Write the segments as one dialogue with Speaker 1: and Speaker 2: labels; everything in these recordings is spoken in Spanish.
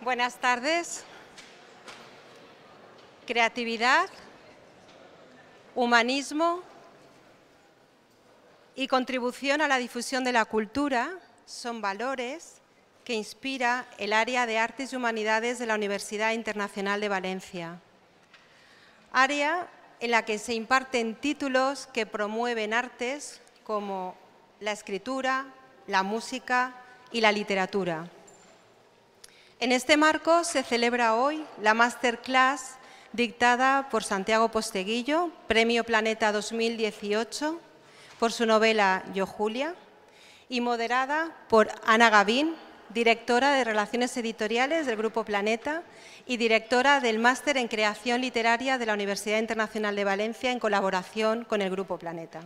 Speaker 1: Buenas tardes. Creatividad, humanismo y contribución a la difusión de la cultura son valores que inspira el área de Artes y Humanidades de la Universidad Internacional de Valencia. Área en la que se imparten títulos que promueven artes como la escritura, la música y la literatura. En este marco se celebra hoy la masterclass dictada por Santiago Posteguillo, Premio Planeta 2018, por su novela Yo Julia, y moderada por Ana Gavín, directora de Relaciones Editoriales del Grupo Planeta y directora del Máster en Creación Literaria de la Universidad Internacional de Valencia en colaboración con el Grupo Planeta.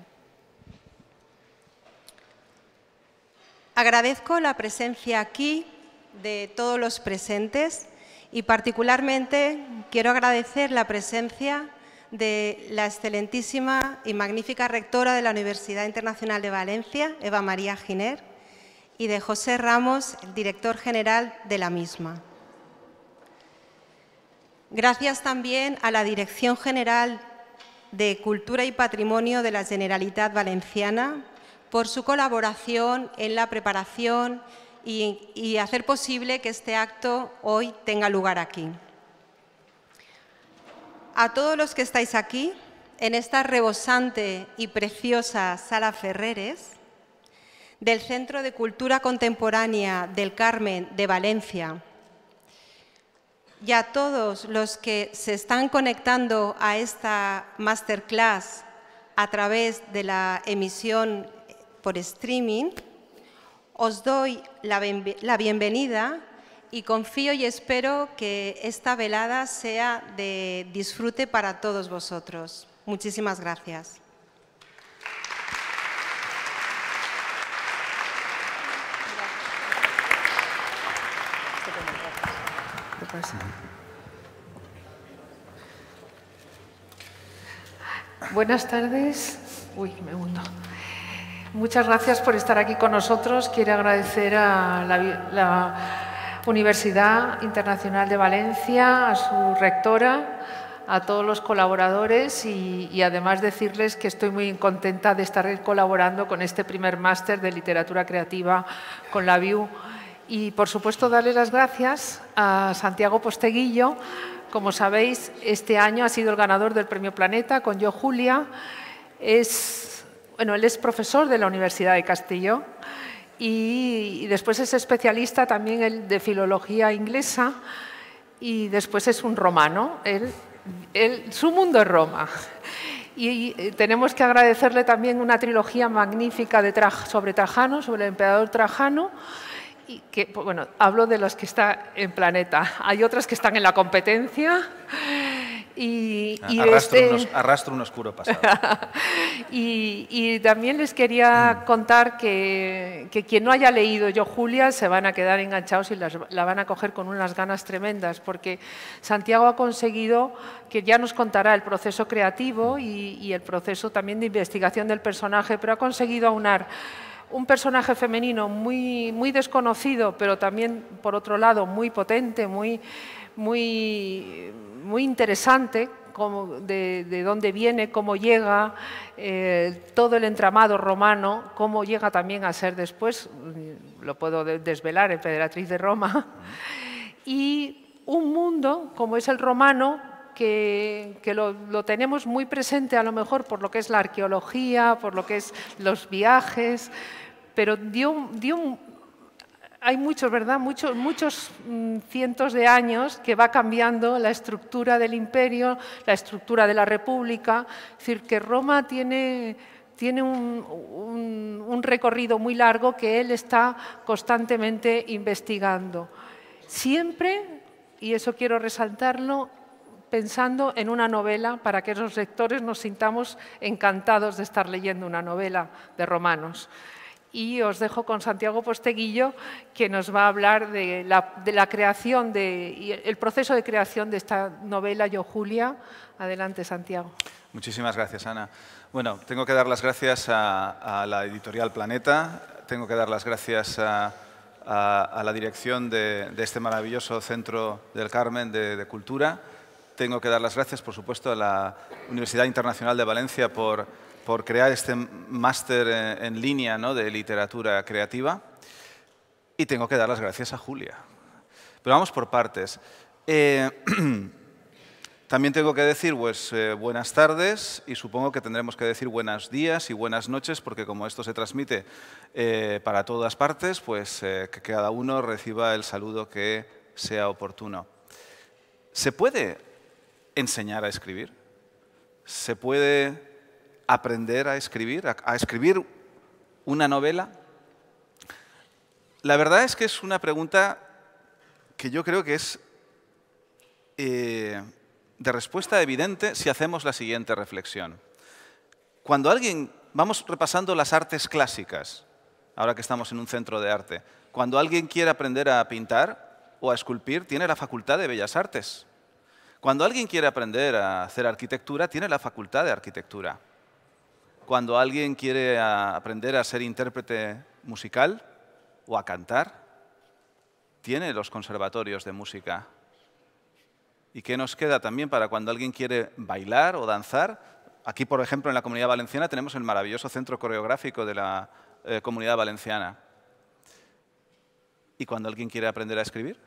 Speaker 1: Agradezco la presencia aquí de todos los presentes y particularmente quiero agradecer la presencia de la excelentísima y magnífica rectora de la Universidad Internacional de Valencia, Eva María Giner, y de José Ramos, director general de la misma. Gracias también a la Dirección General de Cultura y Patrimonio de la Generalitat Valenciana por su colaboración en la preparación y, hacer posible que este acto hoy tenga lugar aquí. A todos los que estáis aquí, en esta rebosante y preciosa Sala Ferreres, del Centro de Cultura Contemporánea del Carmen de Valencia, y a todos los que se están conectando a esta masterclass a través de la emisión por streaming, os doy la, bienvenida y confío y espero que esta velada sea de disfrute para todos vosotros. Muchísimas gracias.
Speaker 2: Buenas tardes. Uy, me hundo. Muchas gracias por estar aquí con nosotros. Quiero agradecer a la, Universidad Internacional de Valencia, a su rectora, a todos los colaboradores y, además decirles que estoy muy contenta de estar colaborando con este primer máster de literatura creativa con la VIU. Y por supuesto darles las gracias a Santiago Posteguillo. Como sabéis, este año ha sido el ganador del Premio Planeta con Yo Julia. Es bueno, él es profesor de la Universidad de Castillo y, después es especialista también de filología inglesa y después es un romano. Él, su mundo es Roma. Y eh, tenemos que agradecerle también una trilogía magnífica de sobre Trajano, sobre el emperador Trajano. Y que, pues, bueno, hablo de los que está en Planeta. Hay otras que están en la competencia. Y, ah, arrastro,
Speaker 3: este un oscuro pasado.
Speaker 2: y, también les quería mm. contar que, quien no haya leído Yo Julia se van a quedar enganchados y la van a coger con unas ganas tremendas, porque Santiago ha conseguido que ya nos contará el proceso creativo y, el proceso también de investigación del personaje, pero ha conseguido aunar un personaje femenino muy, muy desconocido, pero también, por otro lado, muy potente, muy muy, muy interesante Cómo, de, dónde viene, cómo llega, eh, todo el entramado romano, cómo llega también a ser después, mm, lo puedo desvelar, emperatriz de Roma, y un mundo como es el romano, que, que lo, lo, tenemos muy presente a lo mejor por lo que es la arqueología, por lo que es los viajes, pero dio, dio un, hay muchos, ¿verdad? Muchos, muchos mm, cientos de años que va cambiando la estructura del imperio, la estructura de la república. Es decir, que Roma tiene, tiene un, recorrido muy largo que él está constantemente investigando. Siempre, y eso quiero resaltarlo, pensando en una novela para que los lectores nos sintamos encantados de estar leyendo una novela de romanos y os dejo con Santiago Posteguillo, que nos va a hablar de la, creación, de, el proceso de creación de esta novela Yo Julia. Adelante, Santiago.
Speaker 3: Muchísimas gracias, Ana. Bueno, tengo que dar las gracias a, la editorial Planeta, tengo que dar las gracias a, la dirección de, este maravilloso Centro del Carmen de Cultura, tengo que dar las gracias, por supuesto, a la Universidad Internacional de Valencia por por crear este máster en, línea de literatura creativa. Y tengo que dar las gracias a Julia. Pero vamos por partes. Eh, también tengo que decir pues, eh, buenas tardes y supongo que tendremos que decir buenos días y buenas noches porque como esto se transmite eh, para todas partes, pues que cada uno reciba el saludo que sea oportuno. ¿Se puede enseñar a escribir? ¿Se puede aprender a escribir, a, escribir una novela? La verdad es que es una pregunta que yo creo que es eh, de respuesta evidente si hacemos la siguiente reflexión. Cuando alguien, vamos repasando las artes clásicas, ahora que estamos en un centro de arte, cuando alguien quiere aprender a pintar o a esculpir, tiene la Facultad de Bellas Artes. Cuando alguien quiere aprender a hacer arquitectura, tiene la Facultad de Arquitectura cuando alguien quiere aprender a ser intérprete musical o a cantar, tiene los conservatorios de música. ¿Y qué nos queda también para cuando alguien quiere bailar o danzar? Aquí, por ejemplo, en la Comunidad Valenciana tenemos el maravilloso Centro Coreográfico de la eh, Comunidad Valenciana. ¿Y cuando alguien quiere aprender a escribir?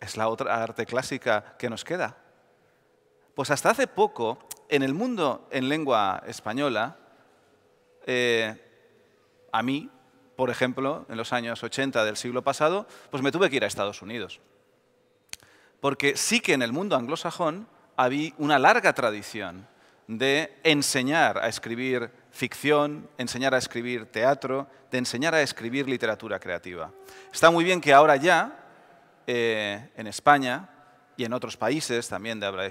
Speaker 3: Es la otra arte clásica que nos queda. Pues hasta hace poco, en el mundo en lengua española, eh, a mí, por ejemplo, en los años 80 del siglo pasado, pues me tuve que ir a Estados Unidos. Porque sí que en el mundo anglosajón había una larga tradición de enseñar a escribir ficción, enseñar a escribir teatro, de enseñar a escribir literatura creativa. Está muy bien que ahora ya, eh, en España y en otros países también de habla,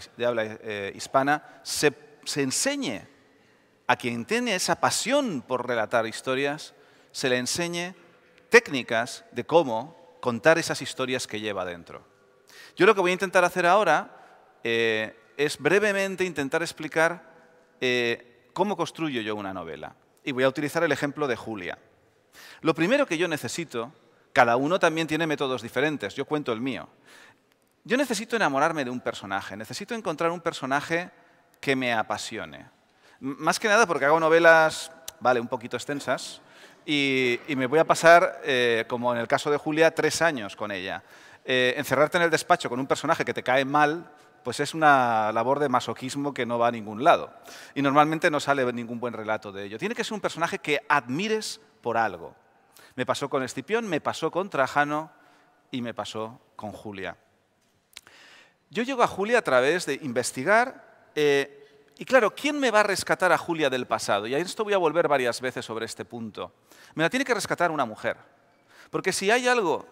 Speaker 3: eh, hispana, se enseñe a quien tiene esa pasión por relatar historias, se le enseñe técnicas de cómo contar esas historias que lleva dentro. Yo lo que voy a intentar hacer ahora eh, es brevemente intentar explicar eh, cómo construyo yo una novela. Y voy a utilizar el ejemplo de Julia. Lo primero que yo necesito, cada uno también tiene métodos diferentes, yo cuento el mío. Yo necesito enamorarme de un personaje, necesito encontrar un personaje que me apasione. Más que nada porque hago novelas, vale, un poquito extensas, y, me voy a pasar, eh, como en el caso de Julia, tres años con ella. Eh, encerrarte en el despacho con un personaje que te cae mal, pues es una labor de masoquismo que no va a ningún lado. Y normalmente no sale ningún buen relato de ello. Tiene que ser un personaje que admires por algo. Me pasó con Escipión, me pasó con Trajano y me pasó con Julia. Yo llego a Julia a través de investigar eh, y claro, ¿quién me va a rescatar a Julia del pasado? Y a esto voy a volver varias veces sobre este punto. Me la tiene que rescatar una mujer. Porque si hay algo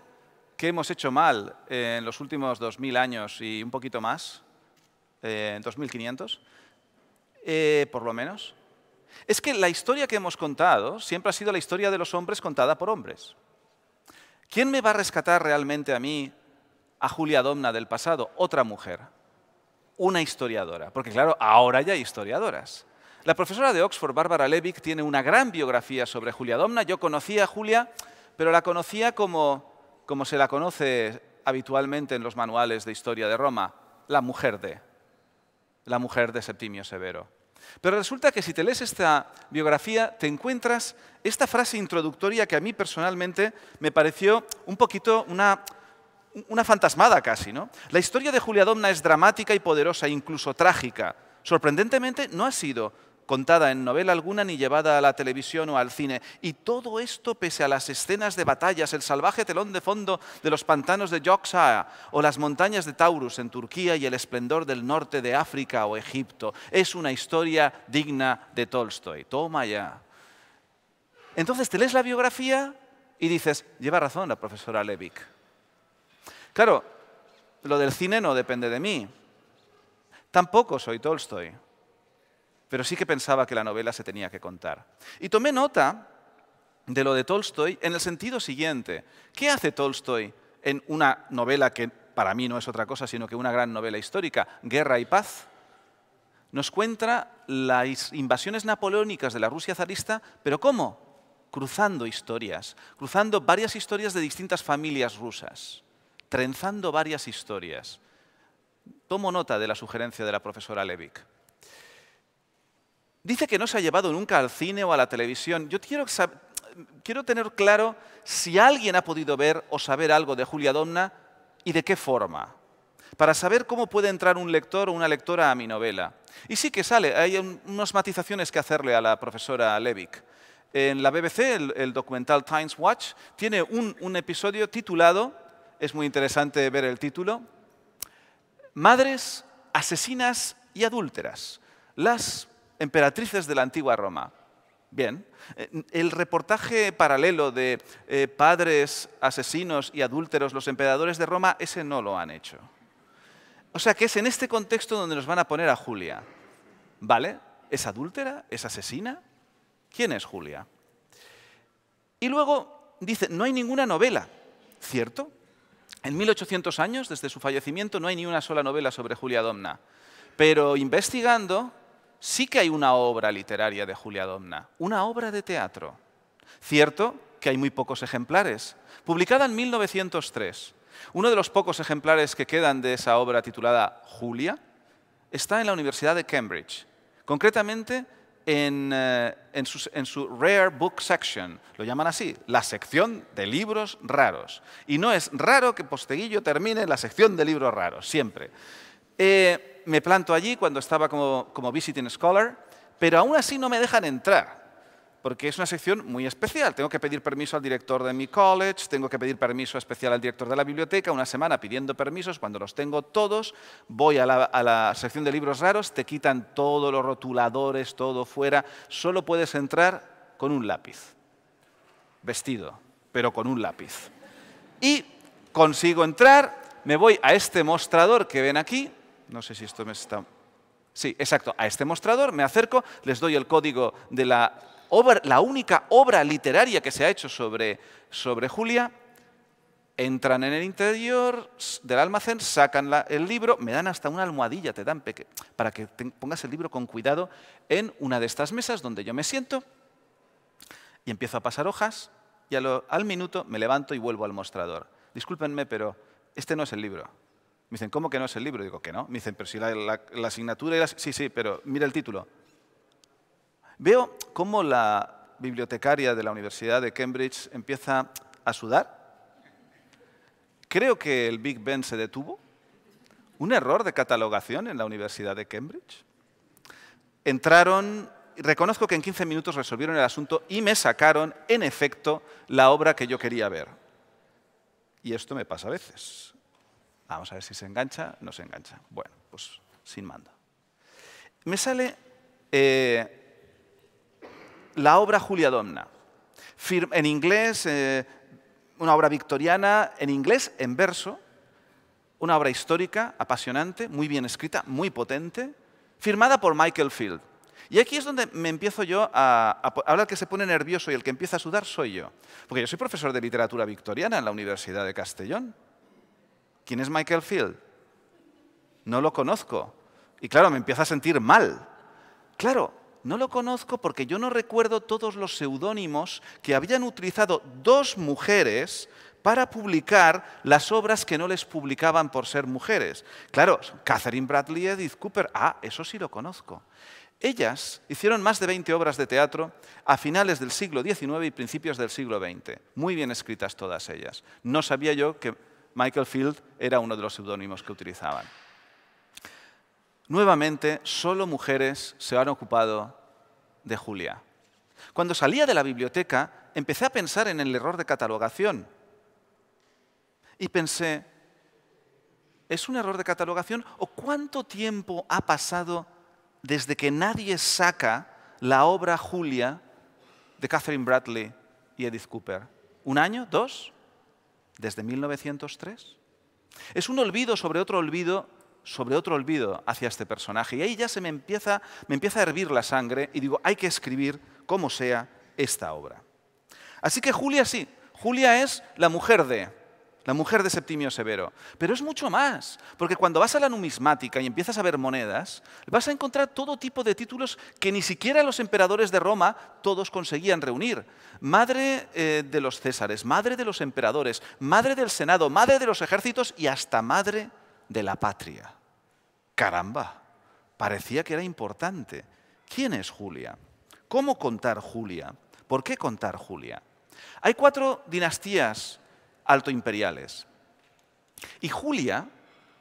Speaker 3: que hemos hecho mal eh, en los últimos 2.000 años y un poquito más, eh, en 2.500, eh, por lo menos, es que la historia que hemos contado siempre ha sido la historia de los hombres contada por hombres. ¿Quién me va a rescatar realmente a mí, a Julia Domna del pasado? Otra mujer una historiadora, porque claro, ahora ya hay historiadoras. La profesora de Oxford, Bárbara Levick, tiene una gran biografía sobre Julia Domna. Yo conocía a Julia, pero la conocía como, como se la conoce habitualmente en los manuales de historia de Roma, la mujer de, la mujer de Septimio Severo. Pero resulta que si te lees esta biografía te encuentras esta frase introductoria que a mí personalmente me pareció un poquito una, una fantasmada casi. ¿no? La historia de Julia Domna es dramática y poderosa, incluso trágica. Sorprendentemente, no ha sido contada en novela alguna ni llevada a la televisión o al cine. Y todo esto pese a las escenas de batallas, el salvaje telón de fondo de los pantanos de Yorkshire o las montañas de Taurus en Turquía y el esplendor del norte de África o Egipto. Es una historia digna de Tolstoy. Toma ya. Entonces te lees la biografía y dices, lleva razón la profesora Levick. Claro, lo del cine no depende de mí. Tampoco soy Tolstoy, pero sí que pensaba que la novela se tenía que contar. Y tomé nota de lo de Tolstoy en el sentido siguiente. ¿Qué hace Tolstoy en una novela que para mí no es otra cosa, sino que una gran novela histórica, Guerra y Paz? Nos cuenta las invasiones napoleónicas de la Rusia zarista, pero ¿cómo? Cruzando historias, cruzando varias historias de distintas familias rusas trenzando varias historias. Tomo nota de la sugerencia de la profesora Levick. Dice que no se ha llevado nunca al cine o a la televisión. Yo quiero, quiero tener claro si alguien ha podido ver o saber algo de Julia Donna y de qué forma para saber cómo puede entrar un lector o una lectora a mi novela. Y sí que sale, hay unas matizaciones que hacerle a la profesora Levick. En la BBC, el, documental Times Watch, tiene un episodio titulado es muy interesante ver el título. Madres asesinas y adúlteras, las emperatrices de la antigua Roma. Bien, eh, el reportaje paralelo de eh, padres asesinos y adúlteros, los emperadores de Roma, ese no lo han hecho. O sea que es en este contexto donde nos van a poner a Julia. ¿Vale? ¿Es adúltera? ¿Es asesina? ¿Quién es Julia? Y luego dice, no hay ninguna novela, ¿cierto? En 1800 años, desde su fallecimiento, no hay ni una sola novela sobre Julia Domna. Pero investigando, sí que hay una obra literaria de Julia Domna, una obra de teatro. Cierto que hay muy pocos ejemplares. Publicada en 1903, uno de los pocos ejemplares que quedan de esa obra titulada Julia está en la Universidad de Cambridge, concretamente eh, en, su, Rare Book Section. Lo llaman así, la sección de libros raros. Y no es raro que Posteguillo termine la sección de libros raros, siempre. Eh, me planto allí cuando estaba como, como visiting scholar, pero aún así no me dejan entrar porque es una sección muy especial. Tengo que pedir permiso al director de mi college, tengo que pedir permiso especial al director de la biblioteca, una semana pidiendo permisos, cuando los tengo todos, voy a la, sección de libros raros, te quitan todos los rotuladores, todo fuera, solo puedes entrar con un lápiz, vestido, pero con un lápiz. Y consigo entrar, me voy a este mostrador que ven aquí, no sé si esto me está... Sí, exacto, a este mostrador, me acerco, les doy el código de la la única obra literaria que se ha hecho sobre, sobre Julia, entran en el interior del almacén, sacan el libro, me dan hasta una almohadilla, te dan peque, para que pongas el libro con cuidado en una de estas mesas donde yo me siento y empiezo a pasar hojas y al minuto me levanto y vuelvo al mostrador. Discúlpenme, pero este no es el libro. Me dicen, ¿cómo que no es el libro? Digo, que no. Me dicen, pero si la, asignatura... Y sí, sí, pero mira el título. Veo cómo la bibliotecaria de la Universidad de Cambridge empieza a sudar. Creo que el Big Ben se detuvo. ¿Un error de catalogación en la Universidad de Cambridge? Entraron, reconozco que en 15 minutos resolvieron el asunto y me sacaron, en efecto, la obra que yo quería ver. Y esto me pasa a veces. Vamos a ver si se engancha, no se engancha. Bueno, pues sin mando. Me sale eh, la obra Julia Domna. En inglés, eh, una obra victoriana, en inglés, en verso, una obra histórica, apasionante, muy bien escrita, muy potente, firmada por Michael Field. Y aquí es donde me empiezo yo a, a, Ahora el que se pone nervioso y el que empieza a sudar soy yo. Porque yo soy profesor de literatura victoriana en la Universidad de Castellón. ¿Quién es Michael Field? No lo conozco. Y claro, me empieza a sentir mal. Claro, no lo conozco porque yo no recuerdo todos los seudónimos que habían utilizado dos mujeres para publicar las obras que no les publicaban por ser mujeres. Claro, Catherine Bradley, Edith Cooper, ah, eso sí lo conozco. Ellas hicieron más de 20 obras de teatro a finales del siglo XIX y principios del siglo XX, muy bien escritas todas ellas. No sabía yo que Michael Field era uno de los seudónimos que utilizaban. Nuevamente, solo mujeres se han ocupado de Julia. Cuando salía de la biblioteca, empecé a pensar en el error de catalogación. Y pensé, ¿es un error de catalogación o cuánto tiempo ha pasado desde que nadie saca la obra Julia de Catherine Bradley y Edith Cooper? ¿Un año? ¿Dos? ¿Desde 1903? Es un olvido sobre otro olvido sobre otro olvido hacia este personaje. Y ahí ya se me empieza, me empieza a hervir la sangre y digo, hay que escribir como sea esta obra. Así que Julia sí, Julia es la mujer de, la mujer de Septimio Severo. Pero es mucho más, porque cuando vas a la numismática y empiezas a ver monedas, vas a encontrar todo tipo de títulos que ni siquiera los emperadores de Roma todos conseguían reunir. Madre eh, de los Césares, madre de los emperadores, madre del Senado, madre de los ejércitos y hasta madre de la patria. Caramba, parecía que era importante. ¿Quién es Julia? ¿Cómo contar Julia? ¿Por qué contar Julia? Hay cuatro dinastías altoimperiales. Y Julia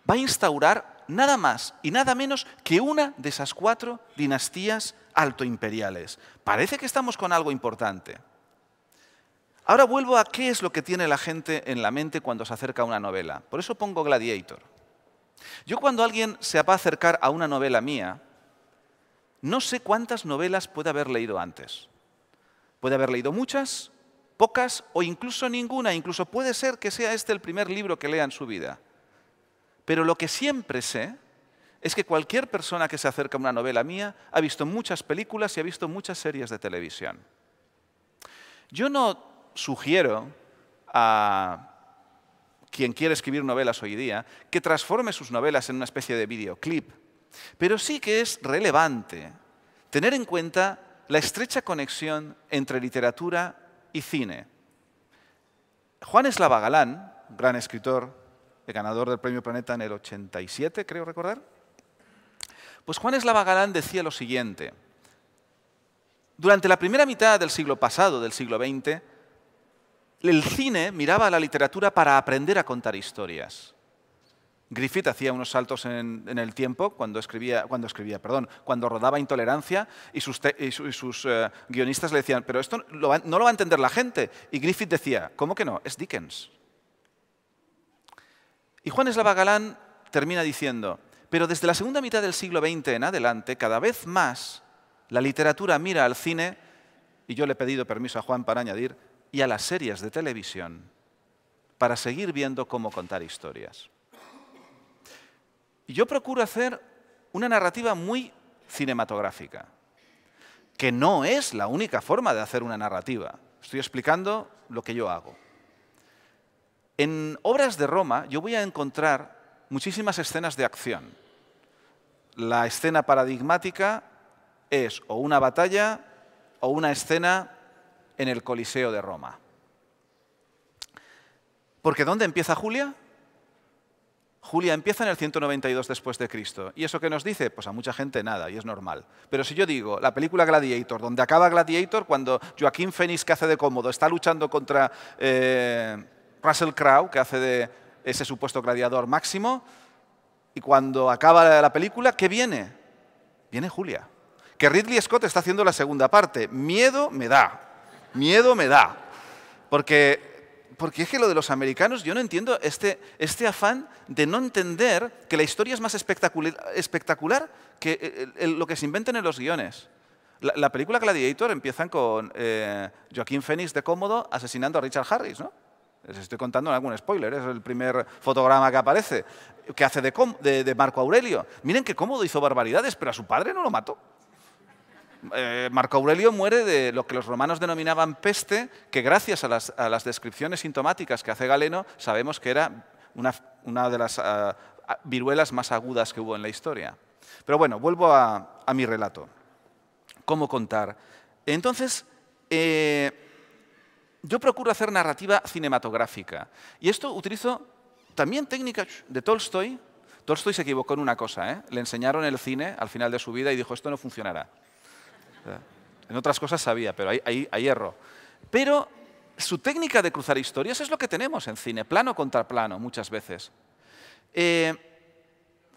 Speaker 3: va a instaurar nada más y nada menos que una de esas cuatro dinastías altoimperiales. Parece que estamos con algo importante. Ahora vuelvo a qué es lo que tiene la gente en la mente cuando se acerca a una novela. Por eso pongo Gladiator. Yo cuando alguien se va a acercar a una novela mía, no sé cuántas novelas puede haber leído antes. Puede haber leído muchas, pocas o incluso ninguna, incluso puede ser que sea este el primer libro que lea en su vida. Pero lo que siempre sé es que cualquier persona que se acerca a una novela mía ha visto muchas películas y ha visto muchas series de televisión. Yo no sugiero a quien quiere escribir novelas hoy día, que transforme sus novelas en una especie de videoclip. Pero sí que es relevante tener en cuenta la estrecha conexión entre literatura y cine. Juan Eslava Galán, gran escritor, ganador del Premio Planeta en el 87, creo recordar, pues Juan Eslava Galán decía lo siguiente. Durante la primera mitad del siglo pasado, del siglo XX, el cine miraba a la literatura para aprender a contar historias. Griffith hacía unos saltos en, el tiempo cuando escribía, cuando escribía, perdón, cuando rodaba Intolerancia y sus, eh, guionistas le decían, pero esto no lo va a entender la gente. Y Griffith decía, ¿cómo que no? Es Dickens. Y Juan Eslava Galán termina diciendo, pero desde la segunda mitad del siglo XX en adelante, cada vez más la literatura mira al cine, y yo le he pedido permiso a Juan para añadir, y a las series de televisión para seguir viendo cómo contar historias. Yo procuro hacer una narrativa muy cinematográfica, que no es la única forma de hacer una narrativa. Estoy explicando lo que yo hago. En obras de Roma yo voy a encontrar muchísimas escenas de acción. La escena paradigmática es o una batalla o una escena en el Coliseo de Roma. Porque ¿dónde empieza Julia? Julia empieza en el 192 después de Cristo. ¿Y eso qué nos dice? Pues a mucha gente nada, y es normal. Pero si yo digo, la película Gladiator, donde acaba Gladiator, cuando Joaquín Phoenix, que hace de cómodo, está luchando contra eh, Russell Crowe, que hace de ese supuesto gladiador máximo, y cuando acaba la película, ¿qué viene? Viene Julia. Que Ridley Scott está haciendo la segunda parte. Miedo me da. Miedo me da. Porque, porque es que lo de los americanos, yo no entiendo este, este afán de no entender que la historia es más espectacular, que lo que se inventen en los guiones. La, película Gladiator empiezan con eh, Joaquín Phoenix de cómodo asesinando a Richard Harris, ¿no? Les estoy contando algún spoiler, es el primer fotograma que aparece, que hace de, de Marco Aurelio. Miren que cómodo hizo barbaridades, pero a su padre no lo mató. Eh, Marco Aurelio muere de lo que los romanos denominaban peste, que gracias a las, descripciones sintomáticas que hace Galeno sabemos que era una, de las ah, viruelas más agudas que hubo en la historia. Pero bueno, vuelvo a, mi relato. ¿Cómo contar? Entonces, eh, yo procuro hacer narrativa cinematográfica. Y esto utilizo también técnicas de Tolstoy. Tolstoy se equivocó en una cosa, ¿eh? le enseñaron el cine al final de su vida y dijo, esto no funcionará. En otras cosas sabía, pero ahí, hay error. Pero su técnica de cruzar historias es lo que tenemos en cine, plano contra plano, muchas veces. Eh,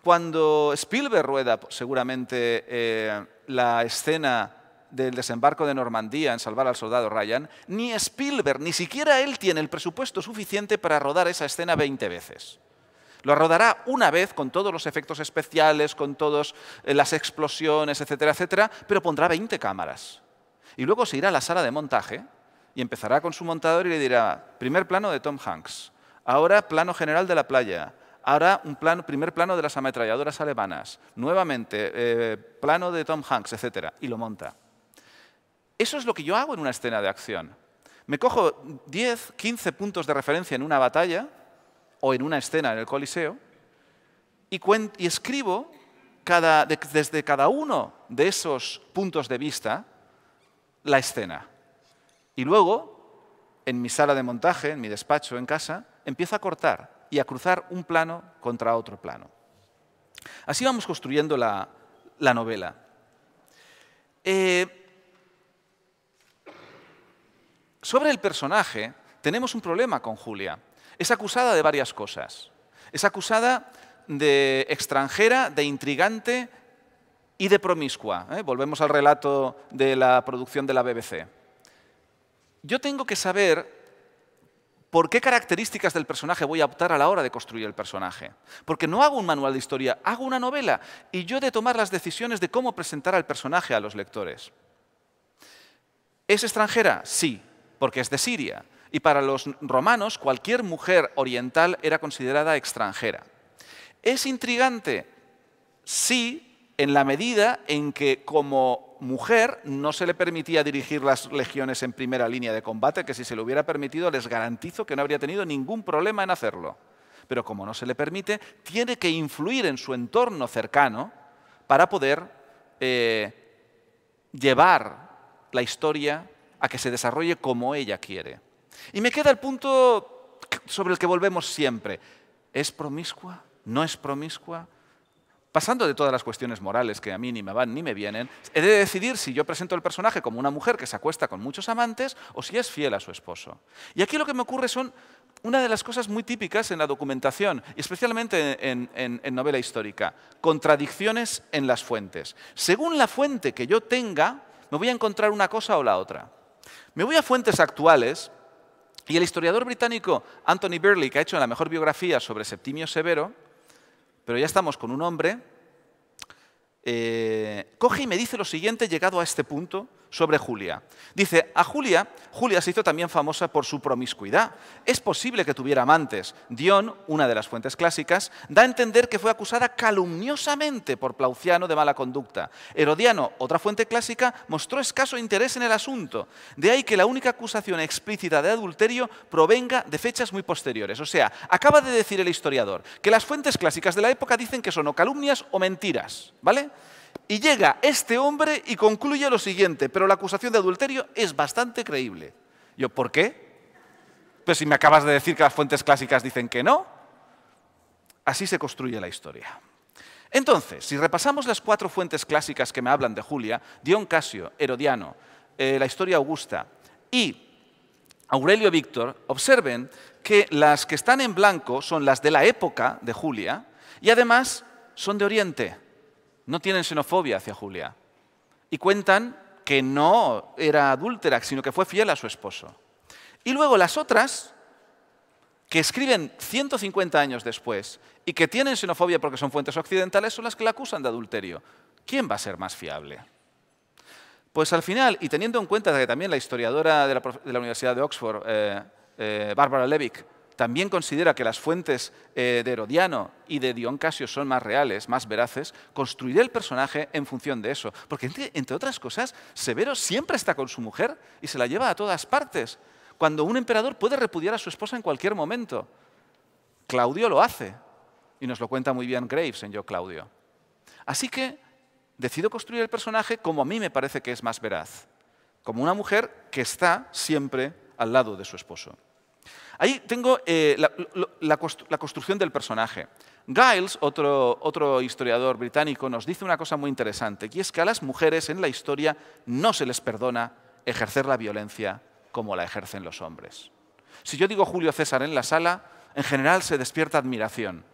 Speaker 3: cuando Spielberg rueda seguramente eh, la escena del desembarco de Normandía en Salvar al Soldado Ryan, ni Spielberg, ni siquiera él tiene el presupuesto suficiente para rodar esa escena 20 veces. Lo rodará una vez con todos los efectos especiales, con todas eh, las explosiones, etcétera, etcétera, pero pondrá 20 cámaras. Y luego se irá a la sala de montaje y empezará con su montador y le dirá, primer plano de Tom Hanks, ahora plano general de la playa, ahora un plano, primer plano de las ametralladoras alemanas, nuevamente eh, plano de Tom Hanks, etcétera, y lo monta. Eso es lo que yo hago en una escena de acción. Me cojo 10, 15 puntos de referencia en una batalla o en una escena en el Coliseo, y, escribo desde cada uno de esos puntos de vista la escena. Y luego, en mi sala de montaje, en mi despacho, en casa, empiezo a cortar y a cruzar un plano contra otro plano. Así vamos construyendo la, novela. Eh, sobre el personaje, tenemos un problema con Julia. Es acusada de varias cosas. Es acusada de extranjera, de intrigante y de promiscua. ¿eh? Volvemos al relato de la producción de la BBC. Yo tengo que saber por qué características del personaje voy a optar a la hora de construir el personaje. Porque no hago un manual de historia, hago una novela y yo he de tomar las decisiones de cómo presentar al personaje a los lectores. ¿Es extranjera? Sí, porque es de Siria y para los romanos cualquier mujer oriental era considerada extranjera. Es intrigante, sí, en la medida en que como mujer no se le permitía dirigir las legiones en primera línea de combate, que si se le hubiera permitido les garantizo que no habría tenido ningún problema en hacerlo. Pero como no se le permite, tiene que influir en su entorno cercano para poder eh, llevar la historia a que se desarrolle como ella quiere. Y me queda el punto sobre el que volvemos siempre. ¿Es promiscua? ¿No es promiscua? Pasando de todas las cuestiones morales que a mí ni me van ni me vienen, he de decidir si yo presento al personaje como una mujer que se acuesta con muchos amantes o si es fiel a su esposo. Y aquí lo que me ocurre son una de las cosas muy típicas en la documentación, especialmente en, en novela histórica, contradicciones en las fuentes. Según la fuente que yo tenga, me voy a encontrar una cosa o la otra. Me voy a fuentes actuales y el historiador británico Anthony Burley, que ha hecho la mejor biografía sobre Septimio Severo, pero ya estamos con un hombre, eh, coge y me dice lo siguiente, llegado a este punto, sobre Julia. Dice, a Julia, Julia se hizo también famosa por su promiscuidad. Es posible que tuviera amantes. Dion, una de las fuentes clásicas, da a entender que fue acusada calumniosamente por Plauciano de mala conducta. Herodiano, otra fuente clásica, mostró escaso interés en el asunto. De ahí que la única acusación explícita de adulterio provenga de fechas muy posteriores. O sea, acaba de decir el historiador que las fuentes clásicas de la época dicen que son o calumnias o mentiras, ¿vale? Y llega este hombre y concluye lo siguiente, pero la acusación de adulterio es bastante creíble. Yo, ¿por qué? Pues si me acabas de decir que las fuentes clásicas dicen que no. Así se construye la historia. Entonces, si repasamos las cuatro fuentes clásicas que me hablan de Julia, Dion Casio, Herodiano, eh, la historia augusta y Aurelio Víctor, observen que las que están en blanco son las de la época de Julia y además son de Oriente no tienen xenofobia hacia Julia. Y cuentan que no era adúltera, sino que fue fiel a su esposo. Y luego las otras, que escriben 150 años después y que tienen xenofobia porque son fuentes occidentales, son las que la acusan de adulterio. ¿Quién va a ser más fiable? Pues al final, y teniendo en cuenta que también la historiadora de la, Universidad de Oxford, eh, eh, Barbara Levick, también considera que las fuentes eh, de Herodiano y de Dion Casio son más reales, más veraces, construiré el personaje en función de eso. Porque, entre, entre otras cosas, Severo siempre está con su mujer y se la lleva a todas partes, cuando un emperador puede repudiar a su esposa en cualquier momento. Claudio lo hace, y nos lo cuenta muy bien Graves en Yo Claudio. Así que decido construir el personaje como a mí me parece que es más veraz, como una mujer que está siempre al lado de su esposo. Ahí tengo eh, la, construcción del personaje. Giles, otro, historiador británico, nos dice una cosa muy interesante, y es que a las mujeres en la historia no se les perdona ejercer la violencia como la ejercen los hombres. Si yo digo Julio César en la sala, en general se despierta admiración,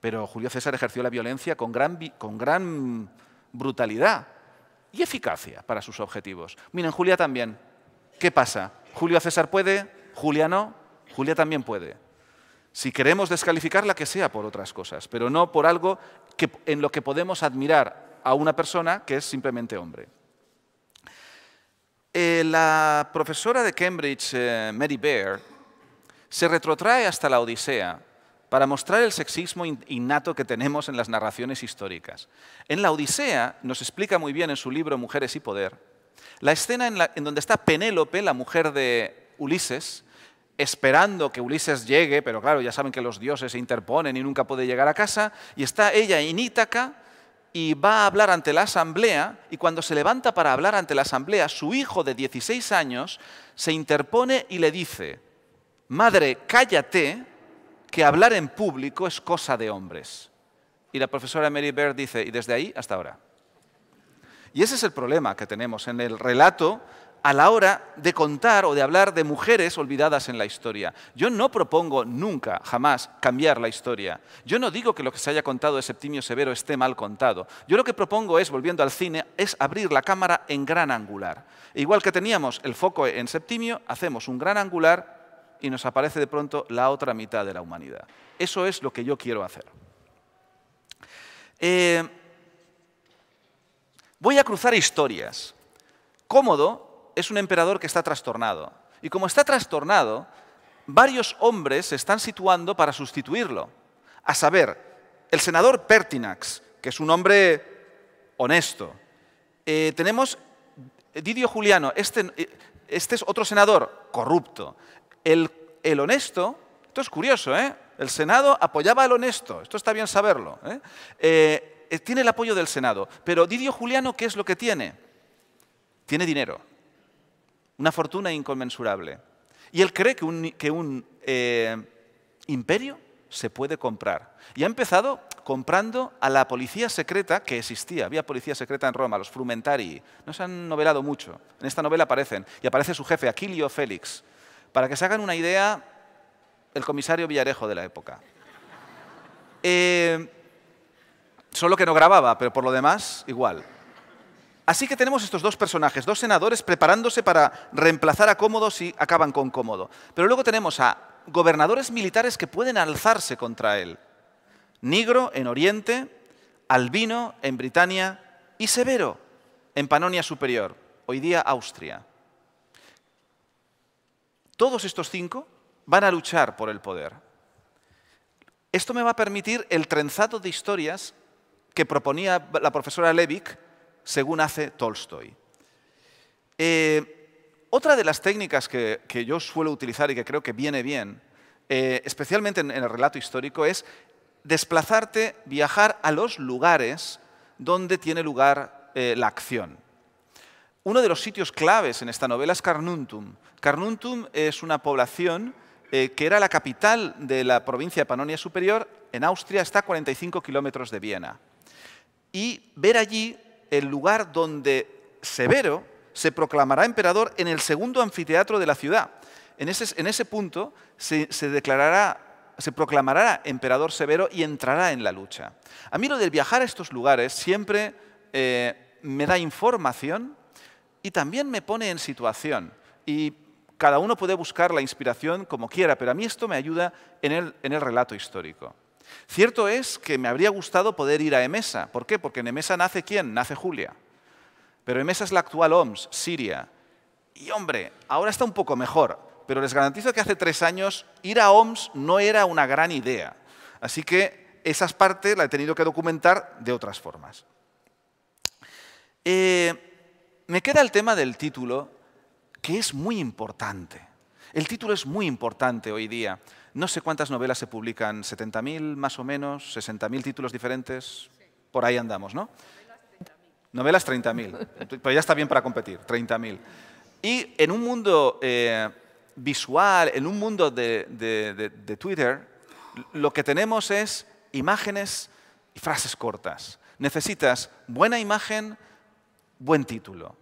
Speaker 3: pero Julio César ejerció la violencia con gran, con gran brutalidad y eficacia para sus objetivos. Miren, Julia también. ¿Qué pasa? Julio César puede, Julia no, Julia también puede. Si queremos descalificarla, que sea por otras cosas, pero no por algo en lo que podemos admirar a una persona que es simplemente hombre. Eh, la profesora de Cambridge, eh, Mary Bear, se retrotrae hasta la Odisea para mostrar el sexismo innato que tenemos en las narraciones históricas. En la Odisea, nos explica muy bien en su libro Mujeres y Poder, la escena en donde está Penélope, la mujer de Ulises, esperando que Ulises llegue, pero claro, ya saben que los dioses se interponen y nunca puede llegar a casa, y está ella en Ítaca y va a hablar ante la asamblea, y cuando se levanta para hablar ante la asamblea, su hijo de 16 años se interpone y le dice, Madre, cállate, que hablar en público es cosa de hombres. Y la profesora Mary Baird dice, y desde ahí hasta ahora. Y ese es el problema que tenemos en el relato a la hora de contar o de hablar de mujeres olvidadas en la historia. Yo no propongo nunca, jamás, cambiar la historia. Yo no digo que lo que se haya contado de Septimio Severo esté mal contado. Yo lo que propongo es, volviendo al cine, es abrir la cámara en gran angular. igual que teníamos el foco en Septimio, hacemos un gran angular y nos aparece de pronto la otra mitad de la humanidad. Eso es lo que yo quiero hacer. Eh, voy a cruzar historias. Cómodo, es un emperador que está trastornado. Y como está trastornado, varios hombres se están situando para sustituirlo. A saber, el senador Pertinax, que es un hombre honesto. Eh, tenemos Didio Juliano, este, eh, este, es otro senador corrupto. El, honesto, esto es curioso, ¿eh? El Senado apoyaba al honesto, esto está bien saberlo. ¿eh? tiene el apoyo del Senado, pero Didio Juliano, ¿qué es lo que tiene? Tiene dinero una fortuna inconmensurable. Y él cree que un, eh, imperio se puede comprar. Y ha empezado comprando a la policía secreta que existía. Había policía secreta en Roma, los frumentarii. No se han novelado mucho. En esta novela aparecen. Y aparece su jefe, Aquilio Félix. Para que se hagan una idea, el comisario Villarejo de la época. Eh, solo que no grababa, pero por lo demás, igual. Así que tenemos estos dos personajes, dos senadores preparándose para reemplazar a Cómodo si acaban con Cómodo. Pero luego tenemos a gobernadores militares que pueden alzarse contra él. Nigro en Oriente, Albino en Britania y Severo en Panonia Superior, hoy día Austria. Todos estos cinco van a luchar por el poder. Esto me va a permitir el trenzado de historias que proponía la profesora Levick según hace Tolstoy. Eh, otra de las técnicas que, yo suelo utilizar y que creo que viene bien, eh, especialmente en, el relato histórico, es desplazarte, viajar a los lugares donde tiene lugar eh, la acción. Uno de los sitios claves en esta novela es Carnuntum. Carnuntum es una población que era la capital de la provincia de Panonia Superior, en Austria, está a 45 kilómetros de Viena. Y ver allí el lugar donde Severo se proclamará emperador en el segundo anfiteatro de la ciudad. En ese, punto se, declarará se proclamará emperador severo y entrará en la lucha. A mí lo del viajar a estos lugares siempre eh, me da información y también me pone en situación. Y cada uno puede buscar la inspiración como quiera, pero a mí esto me ayuda en el relato histórico. Cierto es que me habría gustado poder ir a Emesa. ¿Por qué? Porque en Emesa nace quién? Nace Julia. Pero Emesa es la actual OMS, Siria. Y hombre, ahora está un poco mejor, pero les garantizo que hace tres años ir a OMS no era una gran idea. Así que esas partes la he tenido que documentar de otras formas. Eh, me queda el tema del título, que es muy importante. El título es muy importante hoy día. No sé cuántas novelas se publican, 70.000 más o menos, 60.000 títulos diferentes, por ahí andamos, ¿no? Novelas 30.000, pero ya está bien para competir, 30.000. Y en un mundo eh, visual, en un mundo de Twitter, lo que tenemos es imágenes y frases cortas. Necesitas buena imagen, buen título.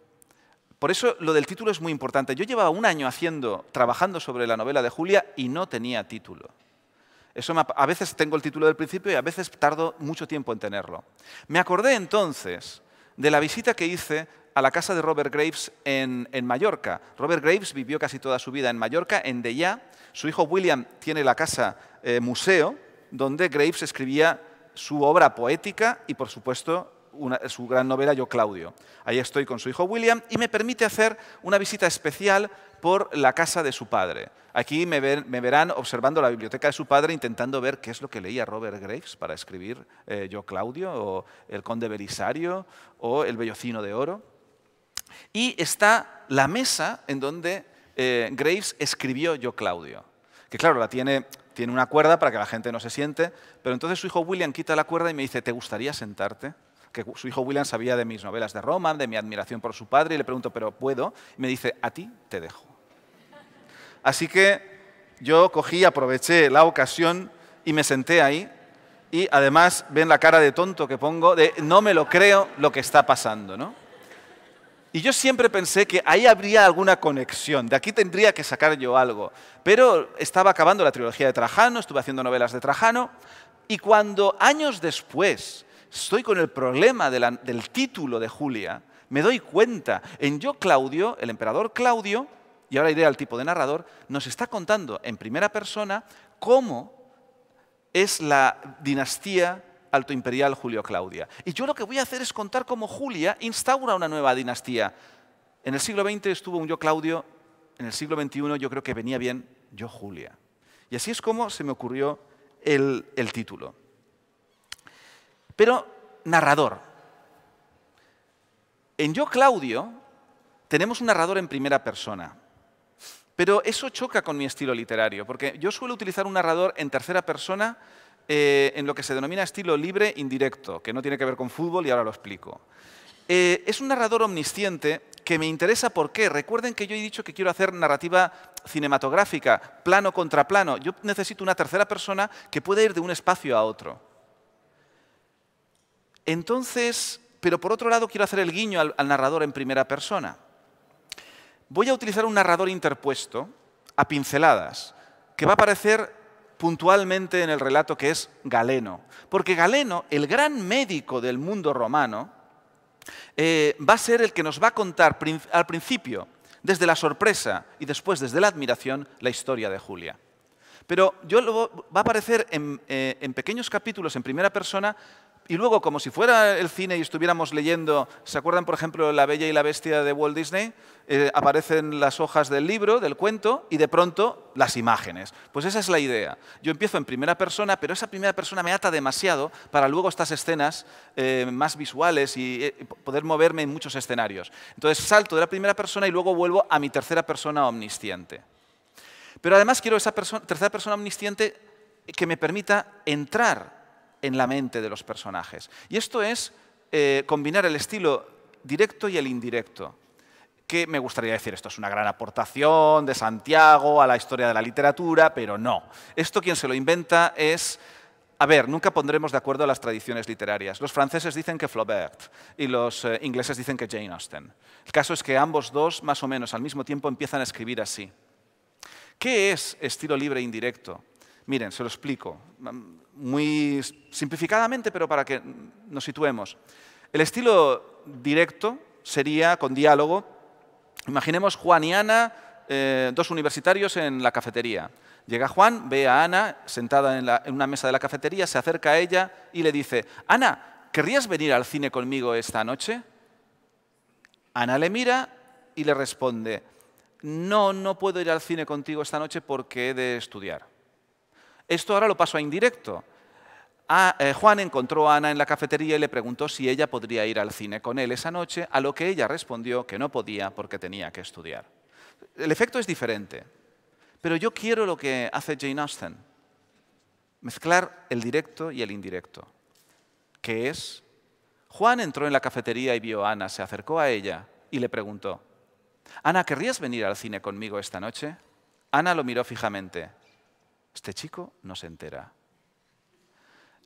Speaker 3: Por eso lo del título es muy importante. Yo llevaba un año haciendo, trabajando sobre la novela de Julia y no tenía título. Eso a veces tengo el título del principio y a veces tardo mucho tiempo en tenerlo. Me acordé entonces de la visita que hice a la casa de Robert Graves en, Mallorca. Robert Graves vivió casi toda su vida en Mallorca, en Deya. Su hijo William tiene la casa eh, museo, donde Graves escribía su obra poética y, por supuesto, su gran novela Yo Claudio. Ahí estoy con su hijo William y me permite hacer una visita especial por la casa de su padre. Aquí me, verán observando la biblioteca de su padre intentando ver qué es lo que leía Robert Graves para escribir eh, Yo Claudio o El Conde Belisario o El Bellocino de Oro. Y está la mesa en donde eh, Graves escribió Yo Claudio, que claro, la tiene tiene una cuerda para que la gente no se siente, pero entonces su hijo William quita la cuerda y me dice, ¿te gustaría sentarte? que su hijo William sabía de mis novelas de Roma, de mi admiración por su padre, y le pregunto, ¿pero puedo? Y me dice, a ti te dejo. Así que yo cogí, aproveché la ocasión y me senté ahí. Y además ven la cara de tonto que pongo, de no me lo creo lo que está pasando, ¿no? Y yo siempre pensé que ahí habría alguna conexión, de aquí tendría que sacar yo algo. Pero estaba acabando la trilogía de Trajano, estuve haciendo novelas de Trajano, y cuando años después estoy con el problema del título de Julia, me doy cuenta. En yo, Claudio, el emperador Claudio, y ahora iré al tipo de narrador, nos está contando en primera persona cómo es la dinastía altoimperial Julio Claudia. Y yo lo que voy a hacer es contar cómo Julia instaura una nueva dinastía. En el siglo XX estuvo un yo Claudio, en el siglo XXI yo creo que venía bien yo Julia. Y así es como se me ocurrió el título. Pero narrador. En Yo Claudio tenemos un narrador en primera persona. Pero eso choca con mi estilo literario, porque yo suelo utilizar un narrador en tercera persona eh, en lo que se denomina estilo libre indirecto, que no tiene que ver con fútbol y ahora lo explico. Eh, es un narrador omnisciente que me interesa por qué. Recuerden que yo he dicho que quiero hacer narrativa cinematográfica, plano contra plano. Yo necesito una tercera persona que pueda ir de un espacio a otro. Entonces, pero por otro lado quiero hacer el guiño al, narrador en primera persona. Voy a utilizar un narrador interpuesto a pinceladas, que va a aparecer puntualmente en el relato que es Galeno. Porque Galeno, el gran médico del mundo romano, eh, va a ser el que nos va a contar al principio, desde la sorpresa y después desde la admiración, la historia de Julia. Pero yo va a aparecer eh, en pequeños capítulos en primera persona y luego, como si fuera el cine y estuviéramos leyendo, ¿se acuerdan, por ejemplo, La Bella y la Bestia de Walt Disney? Eh, aparecen las hojas del libro, del cuento, y de pronto las imágenes. Pues esa es la idea. Yo empiezo en primera persona, pero esa primera persona me ata demasiado para luego estas escenas eh, más visuales y eh, poder moverme en muchos escenarios. Entonces salto de la primera persona y luego vuelvo a mi tercera persona omnisciente. Pero además quiero esa tercera persona omnisciente que me permita entrar en la mente de los personajes. Y esto es eh, combinar el estilo directo y el indirecto que me gustaría decir, esto es una gran aportación de Santiago a la historia de la literatura, pero no. Esto quien se lo inventa es... A ver, nunca pondremos de acuerdo a las tradiciones literarias. Los franceses dicen que Flaubert y los eh, ingleses dicen que Jane Austen. El caso es que ambos dos, más o menos al mismo tiempo, empiezan a escribir así. ¿Qué es estilo libre e indirecto? Miren, se lo explico muy simplificadamente, pero para que nos situemos. El estilo directo sería con diálogo. Imaginemos Juan y Ana, eh, dos universitarios en la cafetería. Llega Juan, ve a Ana sentada en, en una mesa de la cafetería, se acerca a ella y le dice, Ana, ¿querrías venir al cine conmigo esta noche? Ana le mira y le responde, no, no puedo ir al cine contigo esta noche porque he de estudiar. Esto ahora lo paso a indirecto. Eh, Juan encontró a Ana en la cafetería y le preguntó si ella podría ir al cine con él esa noche, a lo que ella respondió que no podía porque tenía que estudiar. El efecto es diferente, pero yo quiero lo que hace Jane Austen, mezclar el directo y el indirecto, que es, Juan entró en la cafetería y vio a Ana, se acercó a ella y le preguntó, Ana, ¿querrías venir al cine conmigo esta noche? Ana lo miró fijamente. Este chico no se entera.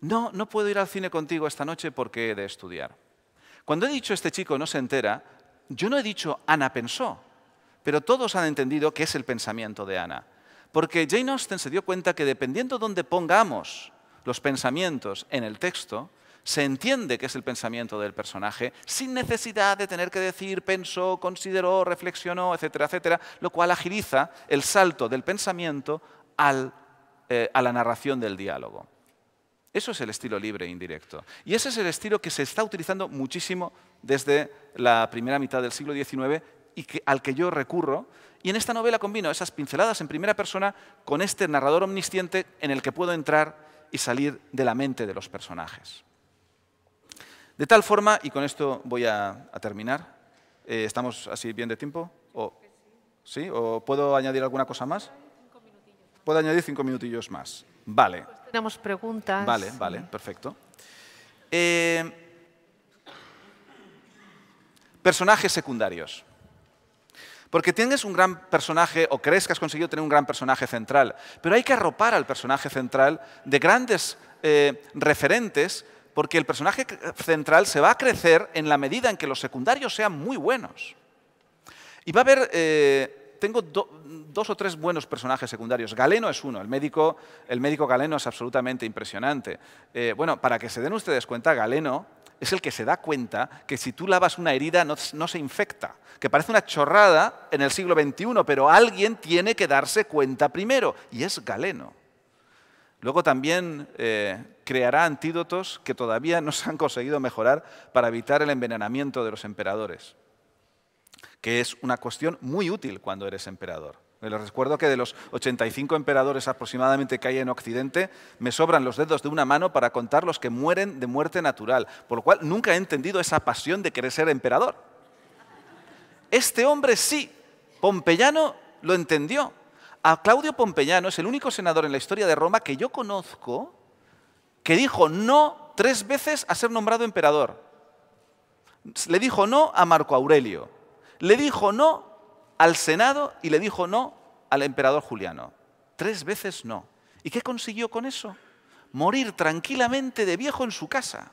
Speaker 3: No, no puedo ir al cine contigo esta noche porque he de estudiar. Cuando he dicho este chico no se entera, yo no he dicho Ana pensó, pero todos han entendido que es el pensamiento de Ana. Porque Jane Austen se dio cuenta que dependiendo dónde pongamos los pensamientos en el texto, se entiende que es el pensamiento del personaje sin necesidad de tener que decir pensó, consideró, reflexionó, etcétera, etcétera, lo cual agiliza el salto del pensamiento al eh, a la narración del diálogo. Eso es el estilo libre e indirecto. Y ese es el estilo que se está utilizando muchísimo desde la primera mitad del siglo XIX y al que yo recurro. Y en esta novela combino esas pinceladas en primera persona con este narrador omnisciente en el que puedo entrar y salir de la mente de los personajes. De tal forma, y con esto voy a, terminar, eh, ¿estamos así bien de tiempo? ¿O, ¿Sí? ¿O puedo añadir alguna cosa más? Puedo añadir cinco minutillos más. Vale.
Speaker 2: tenemos preguntas. Vale, vale,
Speaker 3: perfecto. Eh, personajes secundarios. Porque tienes un gran personaje, o crees que has conseguido tener un gran personaje central, pero hay que arropar al personaje central de grandes eh, referentes, porque el personaje central se va a crecer en la medida en que los secundarios sean muy buenos. Y va a haber eh, tengo dos o tres buenos personajes secundarios. Galeno es uno, el médico, Galeno es absolutamente impresionante. Eh, bueno, para que se den ustedes cuenta, Galeno es el que se da cuenta que si tú lavas una herida no, se infecta, que parece una chorrada en el siglo XXI, pero alguien tiene que darse cuenta primero, y es Galeno. Luego también eh, creará antídotos que todavía no se han conseguido mejorar para evitar el envenenamiento de los emperadores que es una cuestión muy útil cuando eres emperador. Les recuerdo que de los 85 emperadores aproximadamente que hay en Occidente, me sobran los dedos de una mano para contar los que mueren de muerte natural, por lo cual nunca he entendido esa pasión de querer ser emperador. Este hombre sí, Pompeyano lo entendió. A Claudio Pompeyano es el único senador en la historia de Roma que yo conozco que dijo no tres veces a ser nombrado emperador. Le dijo no a Marco Aurelio, le dijo no al Senado y le dijo no al emperador Juliano. Tres veces no. ¿Y qué consiguió con eso? Morir tranquilamente de viejo en su casa.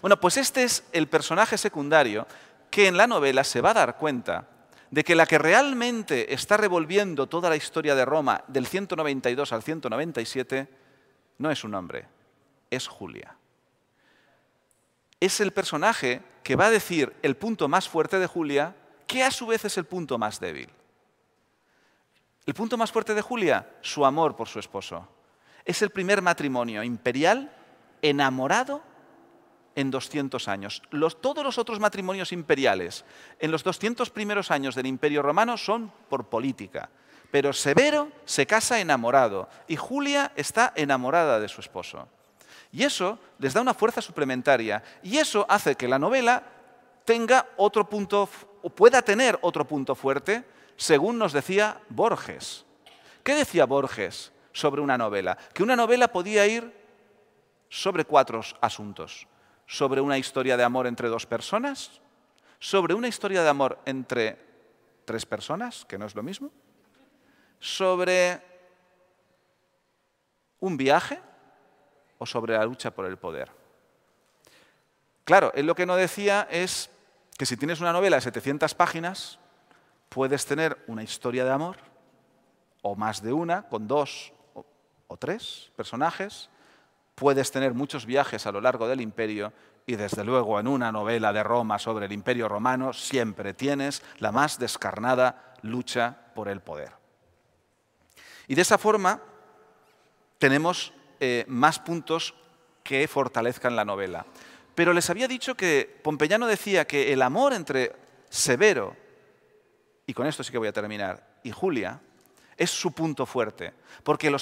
Speaker 3: Bueno, pues este es el personaje secundario que en la novela se va a dar cuenta de que la que realmente está revolviendo toda la historia de Roma del 192 al 197 no es un hombre, es Julia. Es el personaje que va a decir el punto más fuerte de Julia, que a su vez es el punto más débil. El punto más fuerte de Julia, su amor por su esposo. Es el primer matrimonio imperial enamorado en 200 años. todos los otros matrimonios imperiales en los 200 primeros años del Imperio Romano son por política. Pero Severo se casa enamorado y Julia está enamorada de su esposo. Y eso les da una fuerza suplementaria. Y eso hace que la novela tenga otro punto, o pueda tener otro punto fuerte, según nos decía Borges. ¿Qué decía Borges sobre una novela? Que una novela podía ir sobre cuatro asuntos. Sobre una historia de amor entre dos personas, sobre una historia de amor entre tres personas, que no es lo mismo, sobre un viaje o sobre la lucha por el poder. Claro, él lo que no decía es que si tienes una novela de 700 páginas, puedes tener una historia de amor, o más de una, con dos o tres personajes, puedes tener muchos viajes a lo largo del imperio y desde luego en una novela de Roma sobre el imperio romano siempre tienes la más descarnada lucha por el poder. Y de esa forma tenemos eh, más puntos que fortalezcan la novela. Pero les había dicho que Pompeyano decía que el amor entre Severo, y con esto sí que voy a terminar, y Julia, es su punto fuerte, porque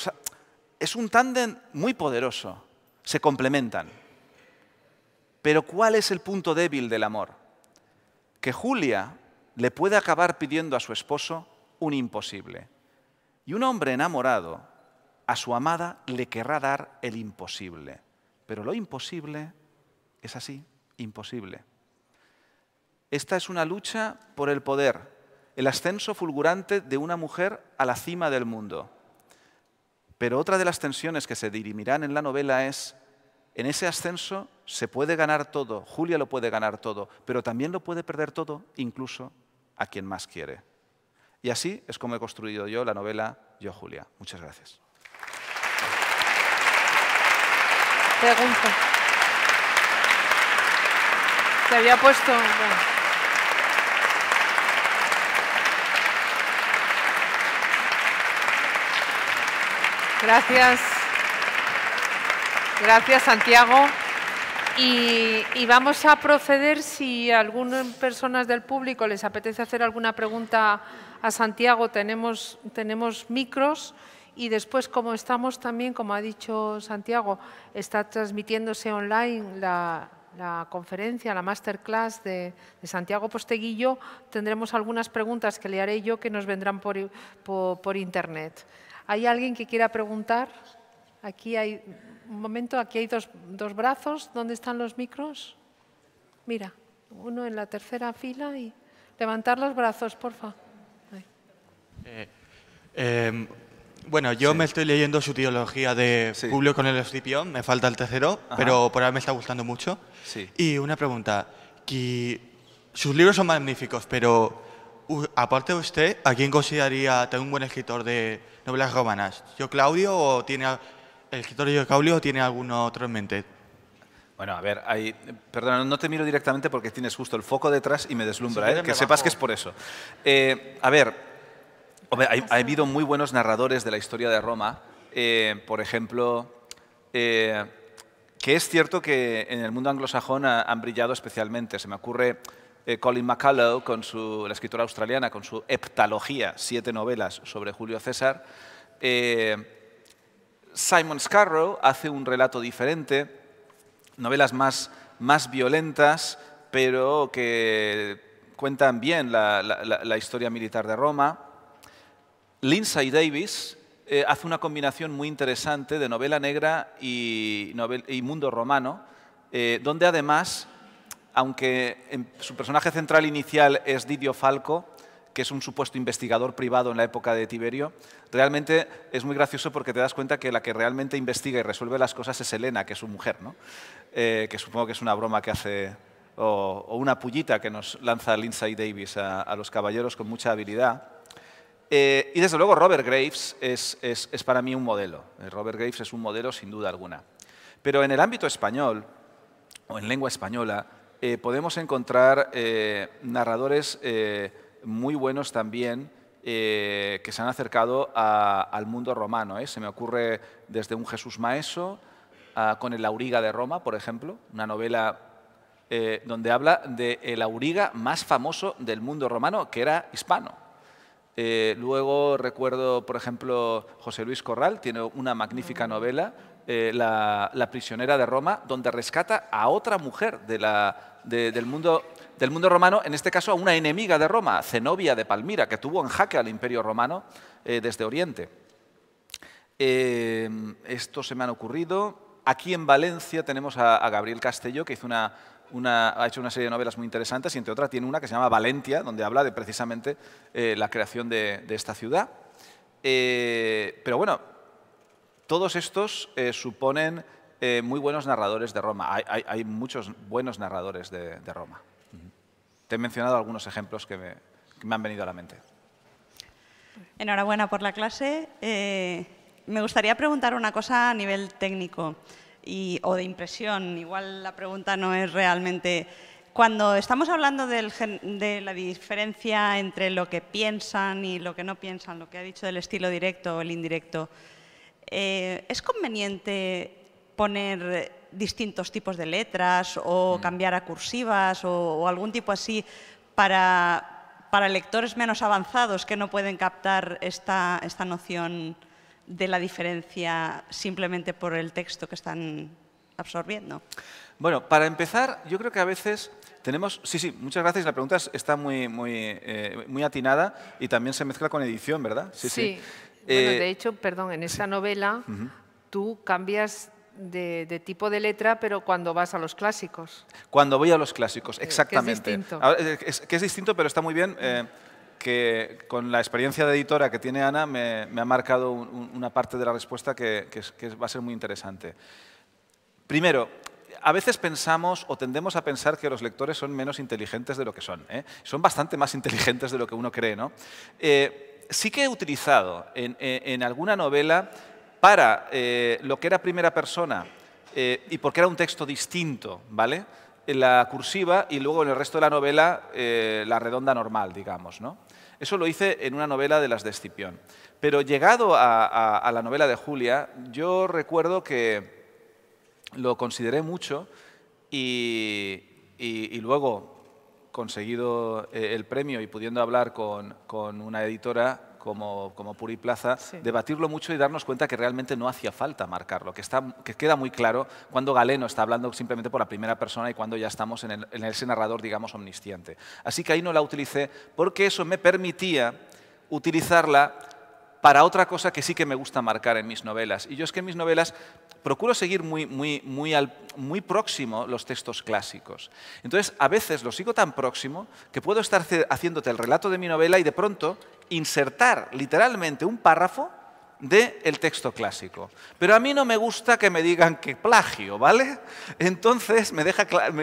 Speaker 3: es un tándem muy poderoso, se complementan. Pero ¿cuál es el punto débil del amor? Que Julia le puede acabar pidiendo a su esposo un imposible. Y un hombre enamorado a su amada le querrá dar el imposible. Pero lo imposible es así, imposible. Esta es una lucha por el poder, el ascenso fulgurante de una mujer a la cima del mundo. Pero otra de las tensiones que se dirimirán en la novela es, en ese ascenso se puede ganar todo, Julia lo puede ganar todo, pero también lo puede perder todo, incluso a quien más quiere. Y así es como he construido yo la novela Yo Julia. Muchas gracias.
Speaker 2: Pregunta. Se había puesto. Gracias. Gracias, Santiago. Y, vamos a proceder si a algunas personas del público les apetece hacer alguna pregunta a Santiago. Tenemos, tenemos micros y después, como estamos también, como ha dicho Santiago, está transmitiéndose online la, conferencia, la masterclass de, Santiago Posteguillo, tendremos algunas preguntas que le haré yo que nos vendrán por, Internet. ¿Hay alguien que quiera preguntar? Aquí hay, un momento, aquí hay dos, brazos. ¿Dónde están los micros? Mira, uno en la tercera fila y levantar los brazos, porfa.
Speaker 4: Eh, em, bueno, yo me estoy leyendo su teología de Julio Publio con el Escipión, me falta el tercero, pero por ahora me está gustando mucho. Y una pregunta, que sus libros son magníficos, pero aparte de usted, ¿a quién consideraría un buen escritor de novelas romanas? ¿Yo Claudio o tiene el escritor Yo Claudio tiene alguno otro en mente?
Speaker 3: Bueno, a ver, hay, perdona, no te miro directamente porque tienes justo el foco detrás y me deslumbra, ¿eh? que sepas que es por eso. Eh, a ver, ha, habido muy buenos narradores de la historia de Roma. Eh, por ejemplo, eh, que es cierto que en el mundo anglosajón han brillado especialmente. Se me ocurre eh, Colin McCullough, con la escritora australiana, con su heptalogía, siete novelas sobre Julio César. Simon Scarrow hace un relato diferente, novelas más, más violentas, pero que cuentan bien la historia militar de Roma. Lindsay Davis eh, hace una combinación muy interesante de novela negra y, mundo romano, eh, donde además, aunque su personaje central inicial es Didio Falco, que es un supuesto investigador privado en la época de Tiberio, realmente es muy gracioso porque te das cuenta que la que realmente investiga y resuelve las cosas es Elena, que es su mujer, ¿no? Eh, que supongo que es una broma que hace, o, una pullita que nos lanza Lindsay Davis a los caballeros con mucha habilidad. Eh, y desde luego Robert Graves es, para mí un modelo. Eh, Robert Graves es un modelo sin duda alguna. Pero en el ámbito español, o en lengua española, eh, podemos encontrar narradores muy buenos también que se han acercado al mundo romano. Se me ocurre desde un Jesús Maeso con el Auriga de Roma, por ejemplo, una novela donde habla del de auriga más famoso del mundo romano, que era hispano. Eh, luego recuerdo, por ejemplo, José Luis Corral, tiene una magnífica ah. novela, eh, la, prisionera de Roma, donde rescata a otra mujer del, mundo, del mundo romano, en este caso a una enemiga de Roma, Zenobia de Palmira, que tuvo en jaque al imperio romano eh, desde Oriente. esto se me han ocurrido. Aquí en Valencia tenemos a, Gabriel Castello, que hizo una una, ha hecho una serie de novelas muy interesantes y entre otras tiene una que se llama Valentia, donde habla de precisamente eh, la creación de, esta ciudad. Eh, pero bueno, todos estos eh, suponen muy buenos narradores de Roma. Hay, muchos buenos narradores de, Roma. Te he mencionado algunos ejemplos que me, han venido a la mente.
Speaker 1: Enhorabuena por la clase. me gustaría preguntar una cosa a nivel técnico o de impresión. Igual la pregunta no es realmente... Cuando estamos hablando de la diferencia entre lo que piensan y lo que no piensan, lo que ha dicho del estilo directo o el indirecto, eh, ¿es conveniente poner distintos tipos de letras o mm. cambiar a cursivas o, algún tipo así para, para, lectores menos avanzados que no pueden captar esta, esta noción de la diferencia simplemente por el texto que están absorbiendo?
Speaker 3: Bueno, para empezar, yo creo que a veces tenemos... Sí, sí, muchas gracias. La pregunta está muy, muy, eh, muy atinada y también se mezcla con edición, ¿verdad? Sí, sí. Bueno, eh, de
Speaker 2: hecho, perdón, en esa novela tú cambias de, tipo de letra, pero cuando vas a los clásicos.
Speaker 3: Cuando voy a los clásicos, exactamente. Eh, que es distinto. que es distinto, pero está muy bien que con la experiencia de editora que tiene Ana me, ha marcado una parte de la respuesta que, va a ser muy interesante. Primero, a veces pensamos o tendemos a pensar que los lectores son menos inteligentes de lo que son. ¿eh? Son bastante más inteligentes de lo que uno cree. ¿no? Eh, sí que he utilizado en, alguna novela para eh, lo que era primera persona y porque era un texto distinto, ¿vale? la cursiva y luego en el resto de la novela la redonda normal, digamos. ¿no? Eso lo hice en una novela de las de Escipión. Pero llegado a, la novela de Julia, yo recuerdo que lo consideré mucho y, luego, conseguido eh, el premio y pudiendo hablar con una editora, como, como Puri Plaza, debatirlo mucho y darnos cuenta que realmente no hacía falta marcarlo, que, está, que queda muy claro cuando Galeno está hablando simplemente por la primera persona y cuando ya estamos en, el, en ese narrador, digamos, omnisciente. Así que ahí no la utilicé porque eso me permitía utilizarla para otra cosa que sí que me gusta marcar en mis novelas. Y yo es que en mis novelas procuro seguir muy, muy, muy, próximo los textos clásicos. Entonces, a veces lo sigo tan próximo que puedo estar haciéndote el relato de mi novela y de pronto insertar literalmente un párrafo del texto clásico. Pero a mí no me gusta que me digan que plagio, ¿vale? Entonces me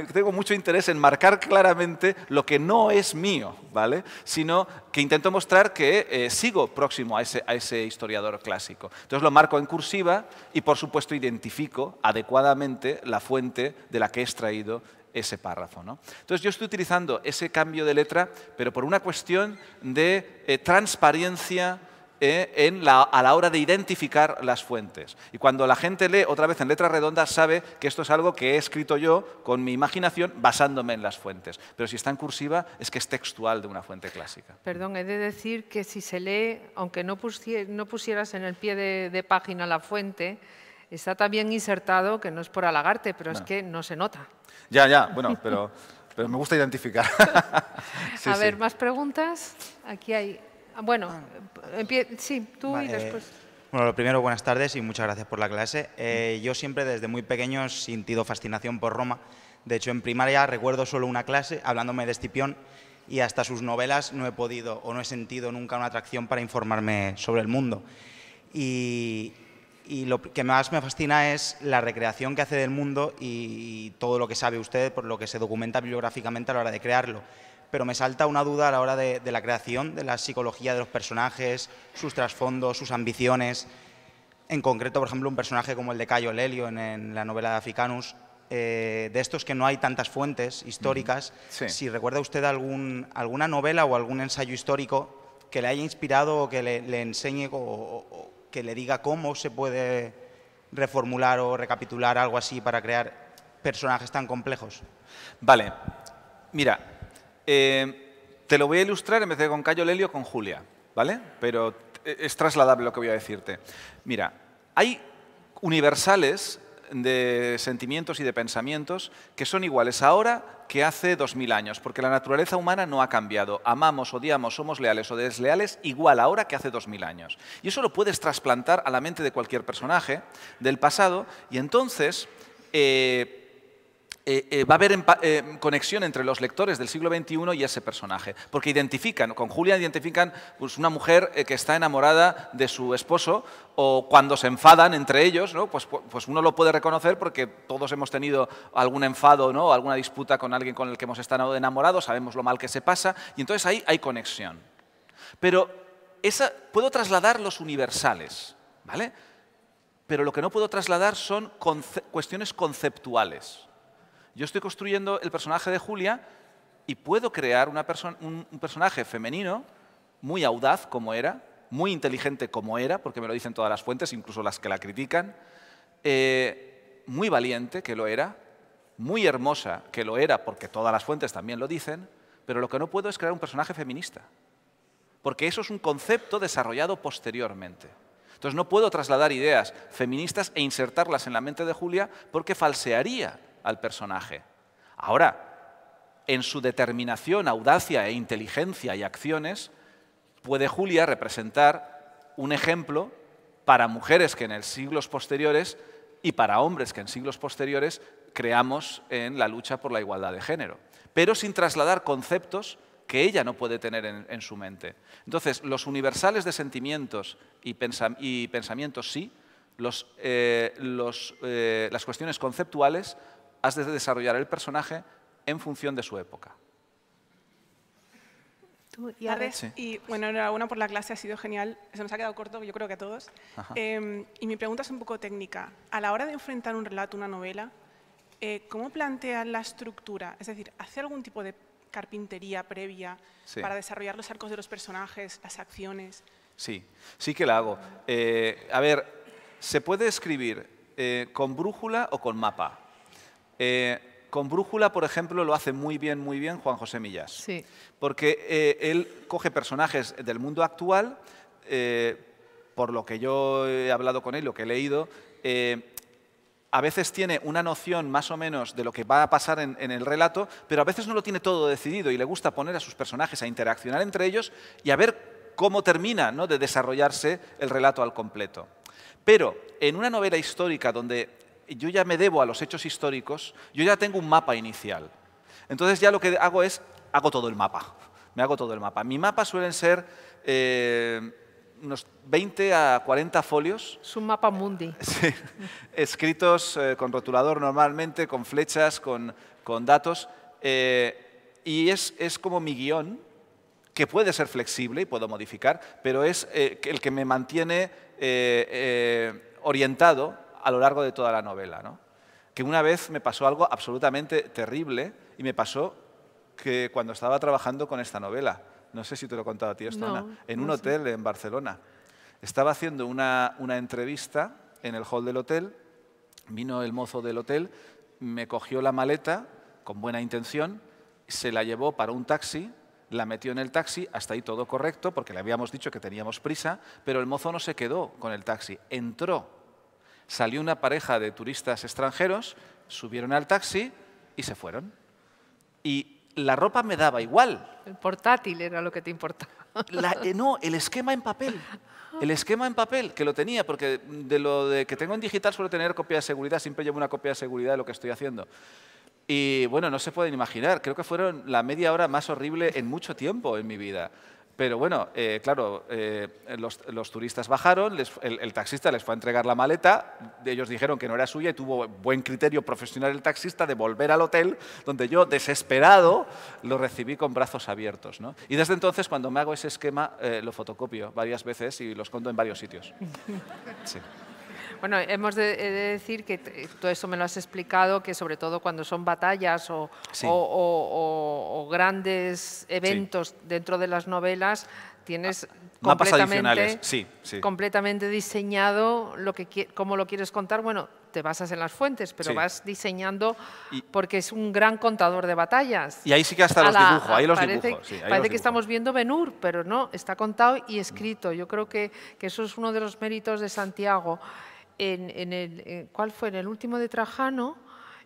Speaker 3: tengo mucho interés en marcar claramente lo que no es mío, ¿vale? Sino que intento mostrar que eh, sigo próximo a ese, historiador clásico. Entonces lo marco en cursiva y por supuesto identifico adecuadamente la fuente de la que he extraído ese párrafo. ¿no? Entonces yo estoy utilizando ese cambio de letra, pero por una cuestión de eh, transparencia, eh, en a la hora de identificar las fuentes. Y cuando la gente lee otra vez en letras redondas, sabe que esto es algo que he escrito yo con mi imaginación basándome en las fuentes. Pero si está en cursiva, es que es textual de una fuente clásica.
Speaker 2: Perdón, he de decir que si se lee, aunque no, pusieras en el pie de, página la fuente, está también insertado, que no es por halagarte, pero es que no se nota.
Speaker 4: Ya, ya, bueno, pero, pero me gusta identificar. a ver,
Speaker 2: ¿más preguntas? Aquí hay Ah, bueno, ah. sí, tú y después.
Speaker 4: Bueno, lo primero, buenas tardes y muchas gracias por la clase. Eh, yo siempre desde muy pequeño he sentido fascinación por Roma. De hecho, en primaria recuerdo solo una clase hablándome de Escipión y hasta sus novelas no he podido o no he sentido nunca una atracción para informarme sobre el mundo. Y, lo que más me fascina es la recreación que hace del mundo y, y todo lo que sabe usted, por lo que se documenta bibliográficamente a la hora de crearlo pero me salta una duda a la hora de, la creación, de la psicología de los personajes, sus trasfondos, sus ambiciones. En concreto, por ejemplo, un personaje como el de Cayo Lelio en, la novela de Africanus, eh, de estos que no hay tantas fuentes históricas. Si recuerda usted alguna novela o algún ensayo histórico que le haya inspirado o que le, enseñe o, que le diga cómo se puede reformular o recapitular algo así para crear personajes tan complejos.
Speaker 3: Vale, mira, eh, te lo voy a ilustrar en vez de con Cayo Lelio, con Julia, ¿vale? Pero eh, es trasladable lo que voy a decirte. Mira, hay universales de sentimientos y de pensamientos que son iguales ahora que hace 2000 años, porque la naturaleza humana no ha cambiado. Amamos, odiamos, somos leales o desleales igual ahora que hace 2000 años. Y eso lo puedes trasplantar a la mente de cualquier personaje del pasado y entonces... Eh, eh, eh, va a haber eh, conexión entre los lectores del siglo XXI y ese personaje, porque identifican, con Julia identifican pues, una mujer que está enamorada de su esposo, o cuando se enfadan entre ellos, pues, pues uno lo puede reconocer porque todos hemos tenido algún enfado o alguna disputa con alguien con el que hemos estado enamorados, sabemos lo mal que se pasa, y entonces ahí hay conexión. Pero esa, puedo trasladar los universales, ¿vale? Pero lo que no puedo trasladar son cuestiones conceptuales. Yo estoy construyendo el personaje de Julia y puedo crear un, personaje femenino muy audaz como era, muy inteligente como era, porque me lo dicen todas las fuentes, incluso las que la critican, eh, muy valiente, que lo era, muy hermosa, que lo era, porque todas las fuentes también lo dicen, pero lo que no puedo es crear un personaje feminista, porque eso es un concepto desarrollado posteriormente. Entonces no puedo trasladar ideas feministas e insertarlas en la mente de Julia porque falsearía al personaje. Ahora, en su determinación, audacia e inteligencia y acciones, puede Julia representar un ejemplo para mujeres que en el siglos posteriores y para hombres que en siglos posteriores creamos en la lucha por la igualdad de género, pero sin trasladar conceptos que ella no puede tener en, su mente. Entonces, los universales de sentimientos y, pensamientos sí, eh, eh, las cuestiones conceptuales has de desarrollar el personaje en función de su época.
Speaker 1: Y, bueno, enhorabuena por la clase, ha sido genial. Se nos ha quedado corto, yo creo que a todos. Em, y mi pregunta es un poco técnica. A la hora de enfrentar un relato, una novela, eh, ¿cómo plantean la estructura? Es decir, ¿hace algún tipo de carpintería previa para desarrollar los arcos de los personajes, las acciones?
Speaker 3: Sí, sí que la hago. Eh, a ver, se puede escribir eh, con brújula o con mapa. Eh, con Brújula, por ejemplo, lo hace muy bien, muy bien Juan José Millás. Sí. Porque eh, él coge personajes del mundo actual, eh, por lo que yo he hablado con él, lo que he leído, a veces tiene una noción más o menos de lo que va a pasar en, el relato, pero a veces no lo tiene todo decidido y le gusta poner a sus personajes a interaccionar entre ellos y a ver cómo termina ¿no? de desarrollarse el relato al completo. Pero en una novela histórica donde yo ya me debo a los hechos históricos, yo ya tengo un mapa inicial. Entonces ya lo que hago es, hago todo el mapa. Me hago todo el mapa. Mi mapa suelen ser eh, unos 20 a 40 folios. Es un mapa mundi. escritos eh, con rotulador normalmente, con flechas, con, con datos. Eh, y es, es como mi guión, que puede ser flexible y puedo modificar, pero es el que me mantiene orientado a lo largo de toda la novela. ¿no? Que una vez me pasó algo absolutamente terrible y me pasó que cuando estaba trabajando con esta novela, no sé si te lo he contado a ti esto, en un hotel en Barcelona. Estaba haciendo una entrevista en el hall del hotel, vino el mozo del hotel, me cogió la maleta con buena intención, se la llevó para un taxi, la metió en el taxi, hasta ahí todo correcto, porque le habíamos dicho que teníamos prisa, pero el mozo no se quedó con el taxi, entró Salió una pareja de turistas extranjeros, subieron al taxi y se fueron. Y la ropa me daba igual.
Speaker 2: El portátil era lo que te importaba. Eh, no, el esquema
Speaker 3: en papel. El esquema en papel, que lo tenía, porque de lo que tengo en digital suelo tener copia de seguridad, siempre llevo una copia de seguridad de lo que estoy haciendo. Y bueno, no se pueden imaginar, creo que fueron la media hora más horrible en mucho tiempo en mi vida. Pero bueno, eh, claro, eh, los, turistas bajaron, el, taxista les fue a entregar la maleta, ellos dijeron que no era suya y tuvo buen criterio profesional el taxista de volver al hotel, donde yo, desesperado, lo recibí con brazos abiertos. ¿no? Y desde entonces, cuando me hago ese esquema, eh, lo fotocopio varias veces y los conto en varios sitios. Sí.
Speaker 2: Bueno, hemos de, decir que todo eh, eso me lo has explicado, que sobre todo cuando son batallas o, grandes eventos dentro de las novelas, tienes ah, completamente, diseñado lo que, cómo lo quieres contar. Bueno, te basas en las fuentes, pero vas diseñando porque es un gran contador de batallas.
Speaker 3: Y ahí sí que hasta los dibujos, ahí los parece, parece que estamos
Speaker 2: viendo Benur, pero no, está contado y mm. escrito. Yo creo que, que eso es uno de los méritos de Santiago en, el, eh, ¿cuál fue? En el último de Trajano,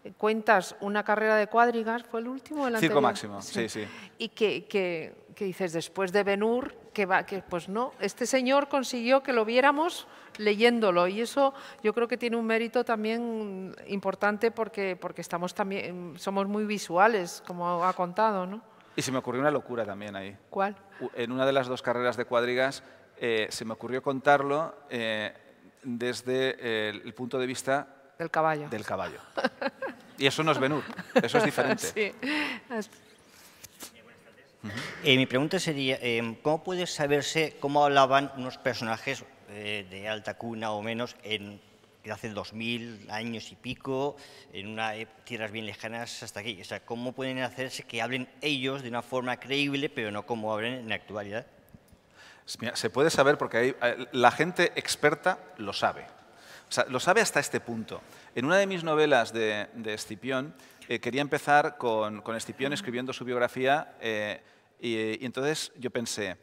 Speaker 2: eh, cuentas una carrera de cuadrigas, ¿fue el último? El Circo máximo, sí, sí. Y que, dices, después de Benur, que va, que pues no, este señor consiguió que lo viéramos leyéndolo y eso yo creo que tiene un mérito también importante porque, porque estamos también, somos muy visuales, como
Speaker 3: ha contado, ¿no? Y se me ocurrió una locura también ahí. ¿Cuál? En una de las dos carreras de cuadrigas eh, se me ocurrió contarlo desde eh, el punto de vista... Del caballo. Del caballo. Y eso no es Benur, eso es diferente.
Speaker 2: Sí.
Speaker 4: Eh, mi pregunta sería, em, ¿cómo puede saberse cómo hablaban unos personajes eh, de alta cuna o menos en hace dos mil años y pico, en unas e, tierras bien lejanas hasta aquí? O sea, ¿cómo pueden hacerse que hablen ellos de una forma creíble, pero no como hablan en la actualidad? Pues
Speaker 3: se puede saber porque eh, la gente experta lo sabe. lo sabe hasta este punto. En una de mis novelas de, de Escipión, eh, quería empezar con, con, Escipión escribiendo su biografía eh, y, entonces yo pensé,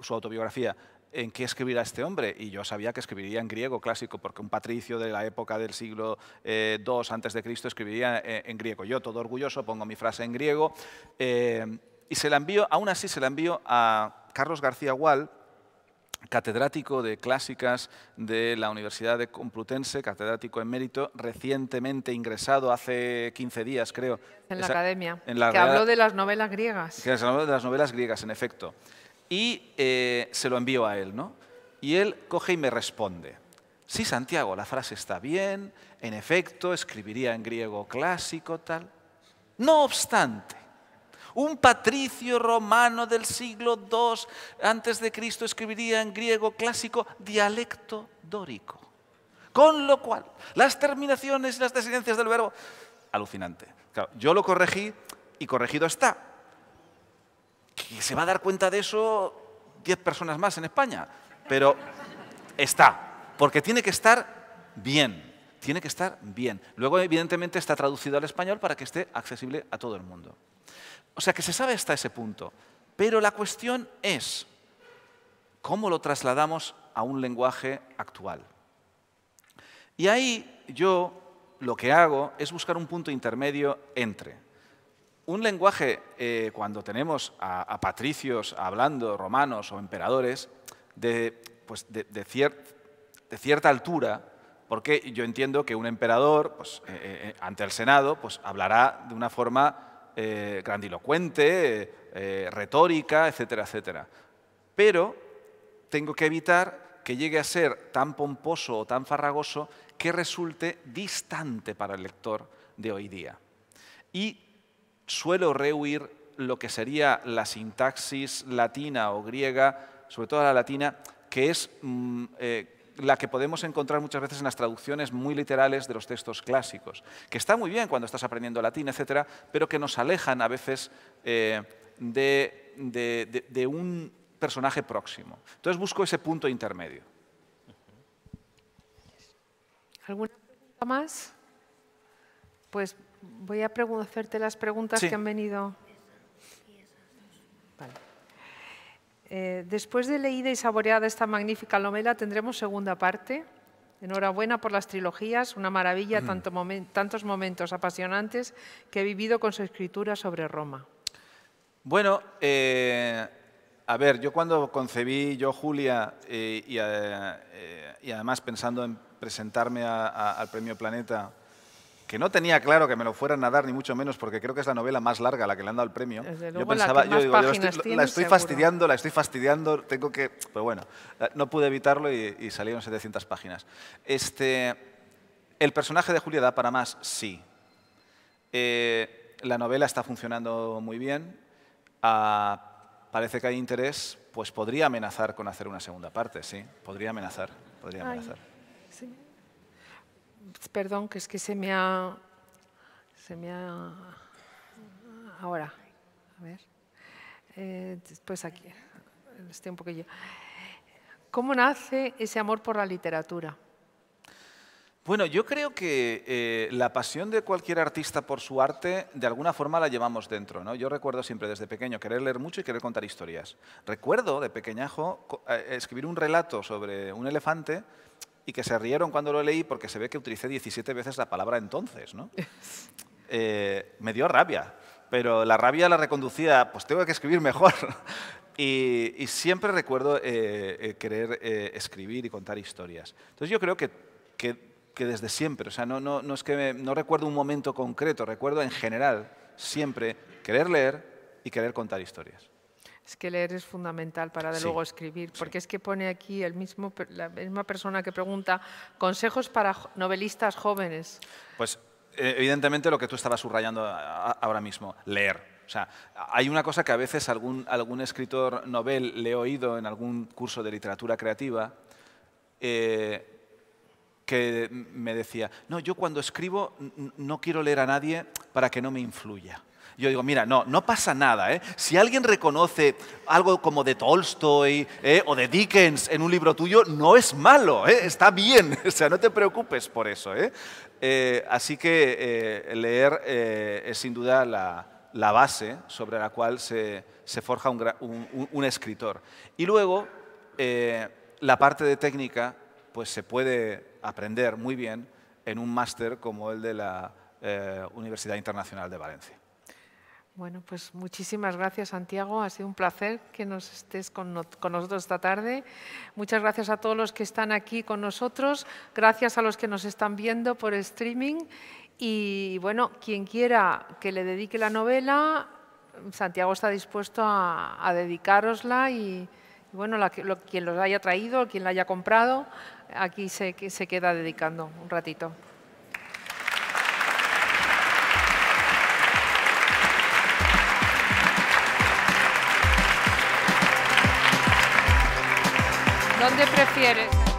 Speaker 3: su autobiografía, ¿en qué escribirá este hombre? Y yo sabía que escribiría en griego clásico, porque un patricio de la época del siglo II antes de Cristo escribiría en griego. Yo, todo orgulloso, pongo mi frase en griego y se la envío, aún así se la envío a Carlos García Gual, catedrático de clásicas de la Universidad de Complutense, catedrático en mérito, recientemente ingresado hace 15 días, creo. En la academia, que habló de
Speaker 2: las novelas griegas.
Speaker 3: Que habló de las novelas griegas, en efecto. Y eh, se lo envío a él, ¿no? Y él coge y me responde. Sí, Santiago, la frase está bien, en efecto, escribiría en griego clásico, tal. No obstante, un patricio romano del siglo II antes de Cristo escribiría en griego clásico dialecto dórico. Con lo cual, las terminaciones y las desidencias del verbo, alucinante. yo lo corregí y corregido está. se va a dar cuenta de eso 10 personas más en España, pero está, porque tiene que estar bien tiene que estar bien. Luego, evidentemente, está traducido al español para que esté accesible a todo el mundo. O sea que se sabe hasta ese punto. Pero la cuestión es, ¿cómo lo trasladamos a un lenguaje actual? Y ahí yo lo que hago es buscar un punto intermedio entre un lenguaje, eh, cuando tenemos a, patricios hablando, romanos o emperadores, pues, de, cierta altura, porque yo entiendo que un emperador, pues, eh, eh, ante el Senado, pues, hablará de una forma eh, grandilocuente, eh, retórica, etcétera, etcétera. Pero tengo que evitar que llegue a ser tan pomposo o tan farragoso que resulte distante para el lector de hoy día. Y suelo rehuir lo que sería la sintaxis latina o griega, sobre todo la latina, que es mm, eh, la que podemos encontrar muchas veces en las traducciones muy literales de los textos clásicos, que está muy bien cuando estás aprendiendo latín, etcétera, pero que nos alejan a veces eh, de, un personaje próximo. Entonces busco ese punto intermedio. ¿Alguna
Speaker 2: pregunta más? Pues voy a hacerte las preguntas que han venido. Eh, después de leída y saboreada esta magnífica novela, tendremos segunda parte. Enhorabuena por las trilogías, una maravilla, mm. tantos momentos apasionantes que he vivido con su escritura sobre Roma.
Speaker 3: Bueno, eh, a ver, yo cuando concebí yo Julia eh, y, además pensando en presentarme al Premio Planeta que no tenía claro que me lo fueran a dar, ni mucho menos, porque creo que es la novela más larga la que le han dado el premio. yo pensaba, la yo digo, estoy, la estoy fastidiando, la estoy fastidiando, tengo que... Pero bueno, eh, no pude evitarlo y, salieron 700 páginas. Este, ¿El personaje de Julia da para más? Sí. Eh, la novela está funcionando muy bien. Ah, parece que hay interés, pues podría amenazar con hacer una segunda parte, sí. Podría amenazar, podría amenazar.
Speaker 2: sí. Perdón, que es que se me ha... Se me ha... Ahora, a ver. Eh, después aquí, estoy un poquillo. ¿Cómo nace ese amor por la literatura?
Speaker 3: Bueno, yo creo que eh, la pasión de cualquier artista por su arte, de alguna forma la llevamos dentro. ¿no? Yo recuerdo siempre desde pequeño querer leer mucho y querer contar historias. Recuerdo de pequeñajo eh, escribir un relato sobre un elefante y que se rieron cuando lo leí porque se ve que utilicé 17 veces la palabra entonces, ¿no? Eh, me dio rabia, pero la rabia la reconducía, pues tengo que escribir mejor. y, siempre recuerdo eh, eh, querer escribir y contar historias. Entonces yo creo que, que, desde siempre, o sea, no, no, no es que no recuerdo un momento concreto, recuerdo en general siempre querer leer y querer contar historias
Speaker 2: es que leer es fundamental para luego escribir, porque es que pone aquí la misma persona que pregunta consejos para novelistas jóvenes.
Speaker 3: Pues eh, evidentemente lo que tú estabas subrayando ahora mismo, leer. O sea, hay una cosa que a veces algún, escritor novel le he oído en algún curso de literatura creativa eh, que me decía, no, yo cuando escribo no quiero leer a nadie para que no me influya. Yo digo, mira, no, no pasa nada. ¿eh? Si alguien reconoce algo como de Tolstoy ¿eh? o de Dickens en un libro tuyo, no es malo, ¿eh? está bien. O sea, no te preocupes por eso. ¿eh? Eh, así que leer es sin duda la, base sobre la cual se, forja un, un, escritor. Y luego, la parte de técnica, pues se puede aprender muy bien en un máster como el de la Universidad Internacional de Valencia.
Speaker 2: Bueno, pues muchísimas gracias, Santiago. Ha sido un placer que nos estés con, nosotros esta tarde. Muchas gracias a todos los que están aquí con nosotros. Gracias a los que nos están viendo por streaming. Y bueno, quien quiera que le dedique la novela, Santiago está dispuesto a, dedicarosla y, bueno, quien los haya traído, quien la haya comprado, aquí se, se queda dedicando un ratito. ¿Dónde prefieres?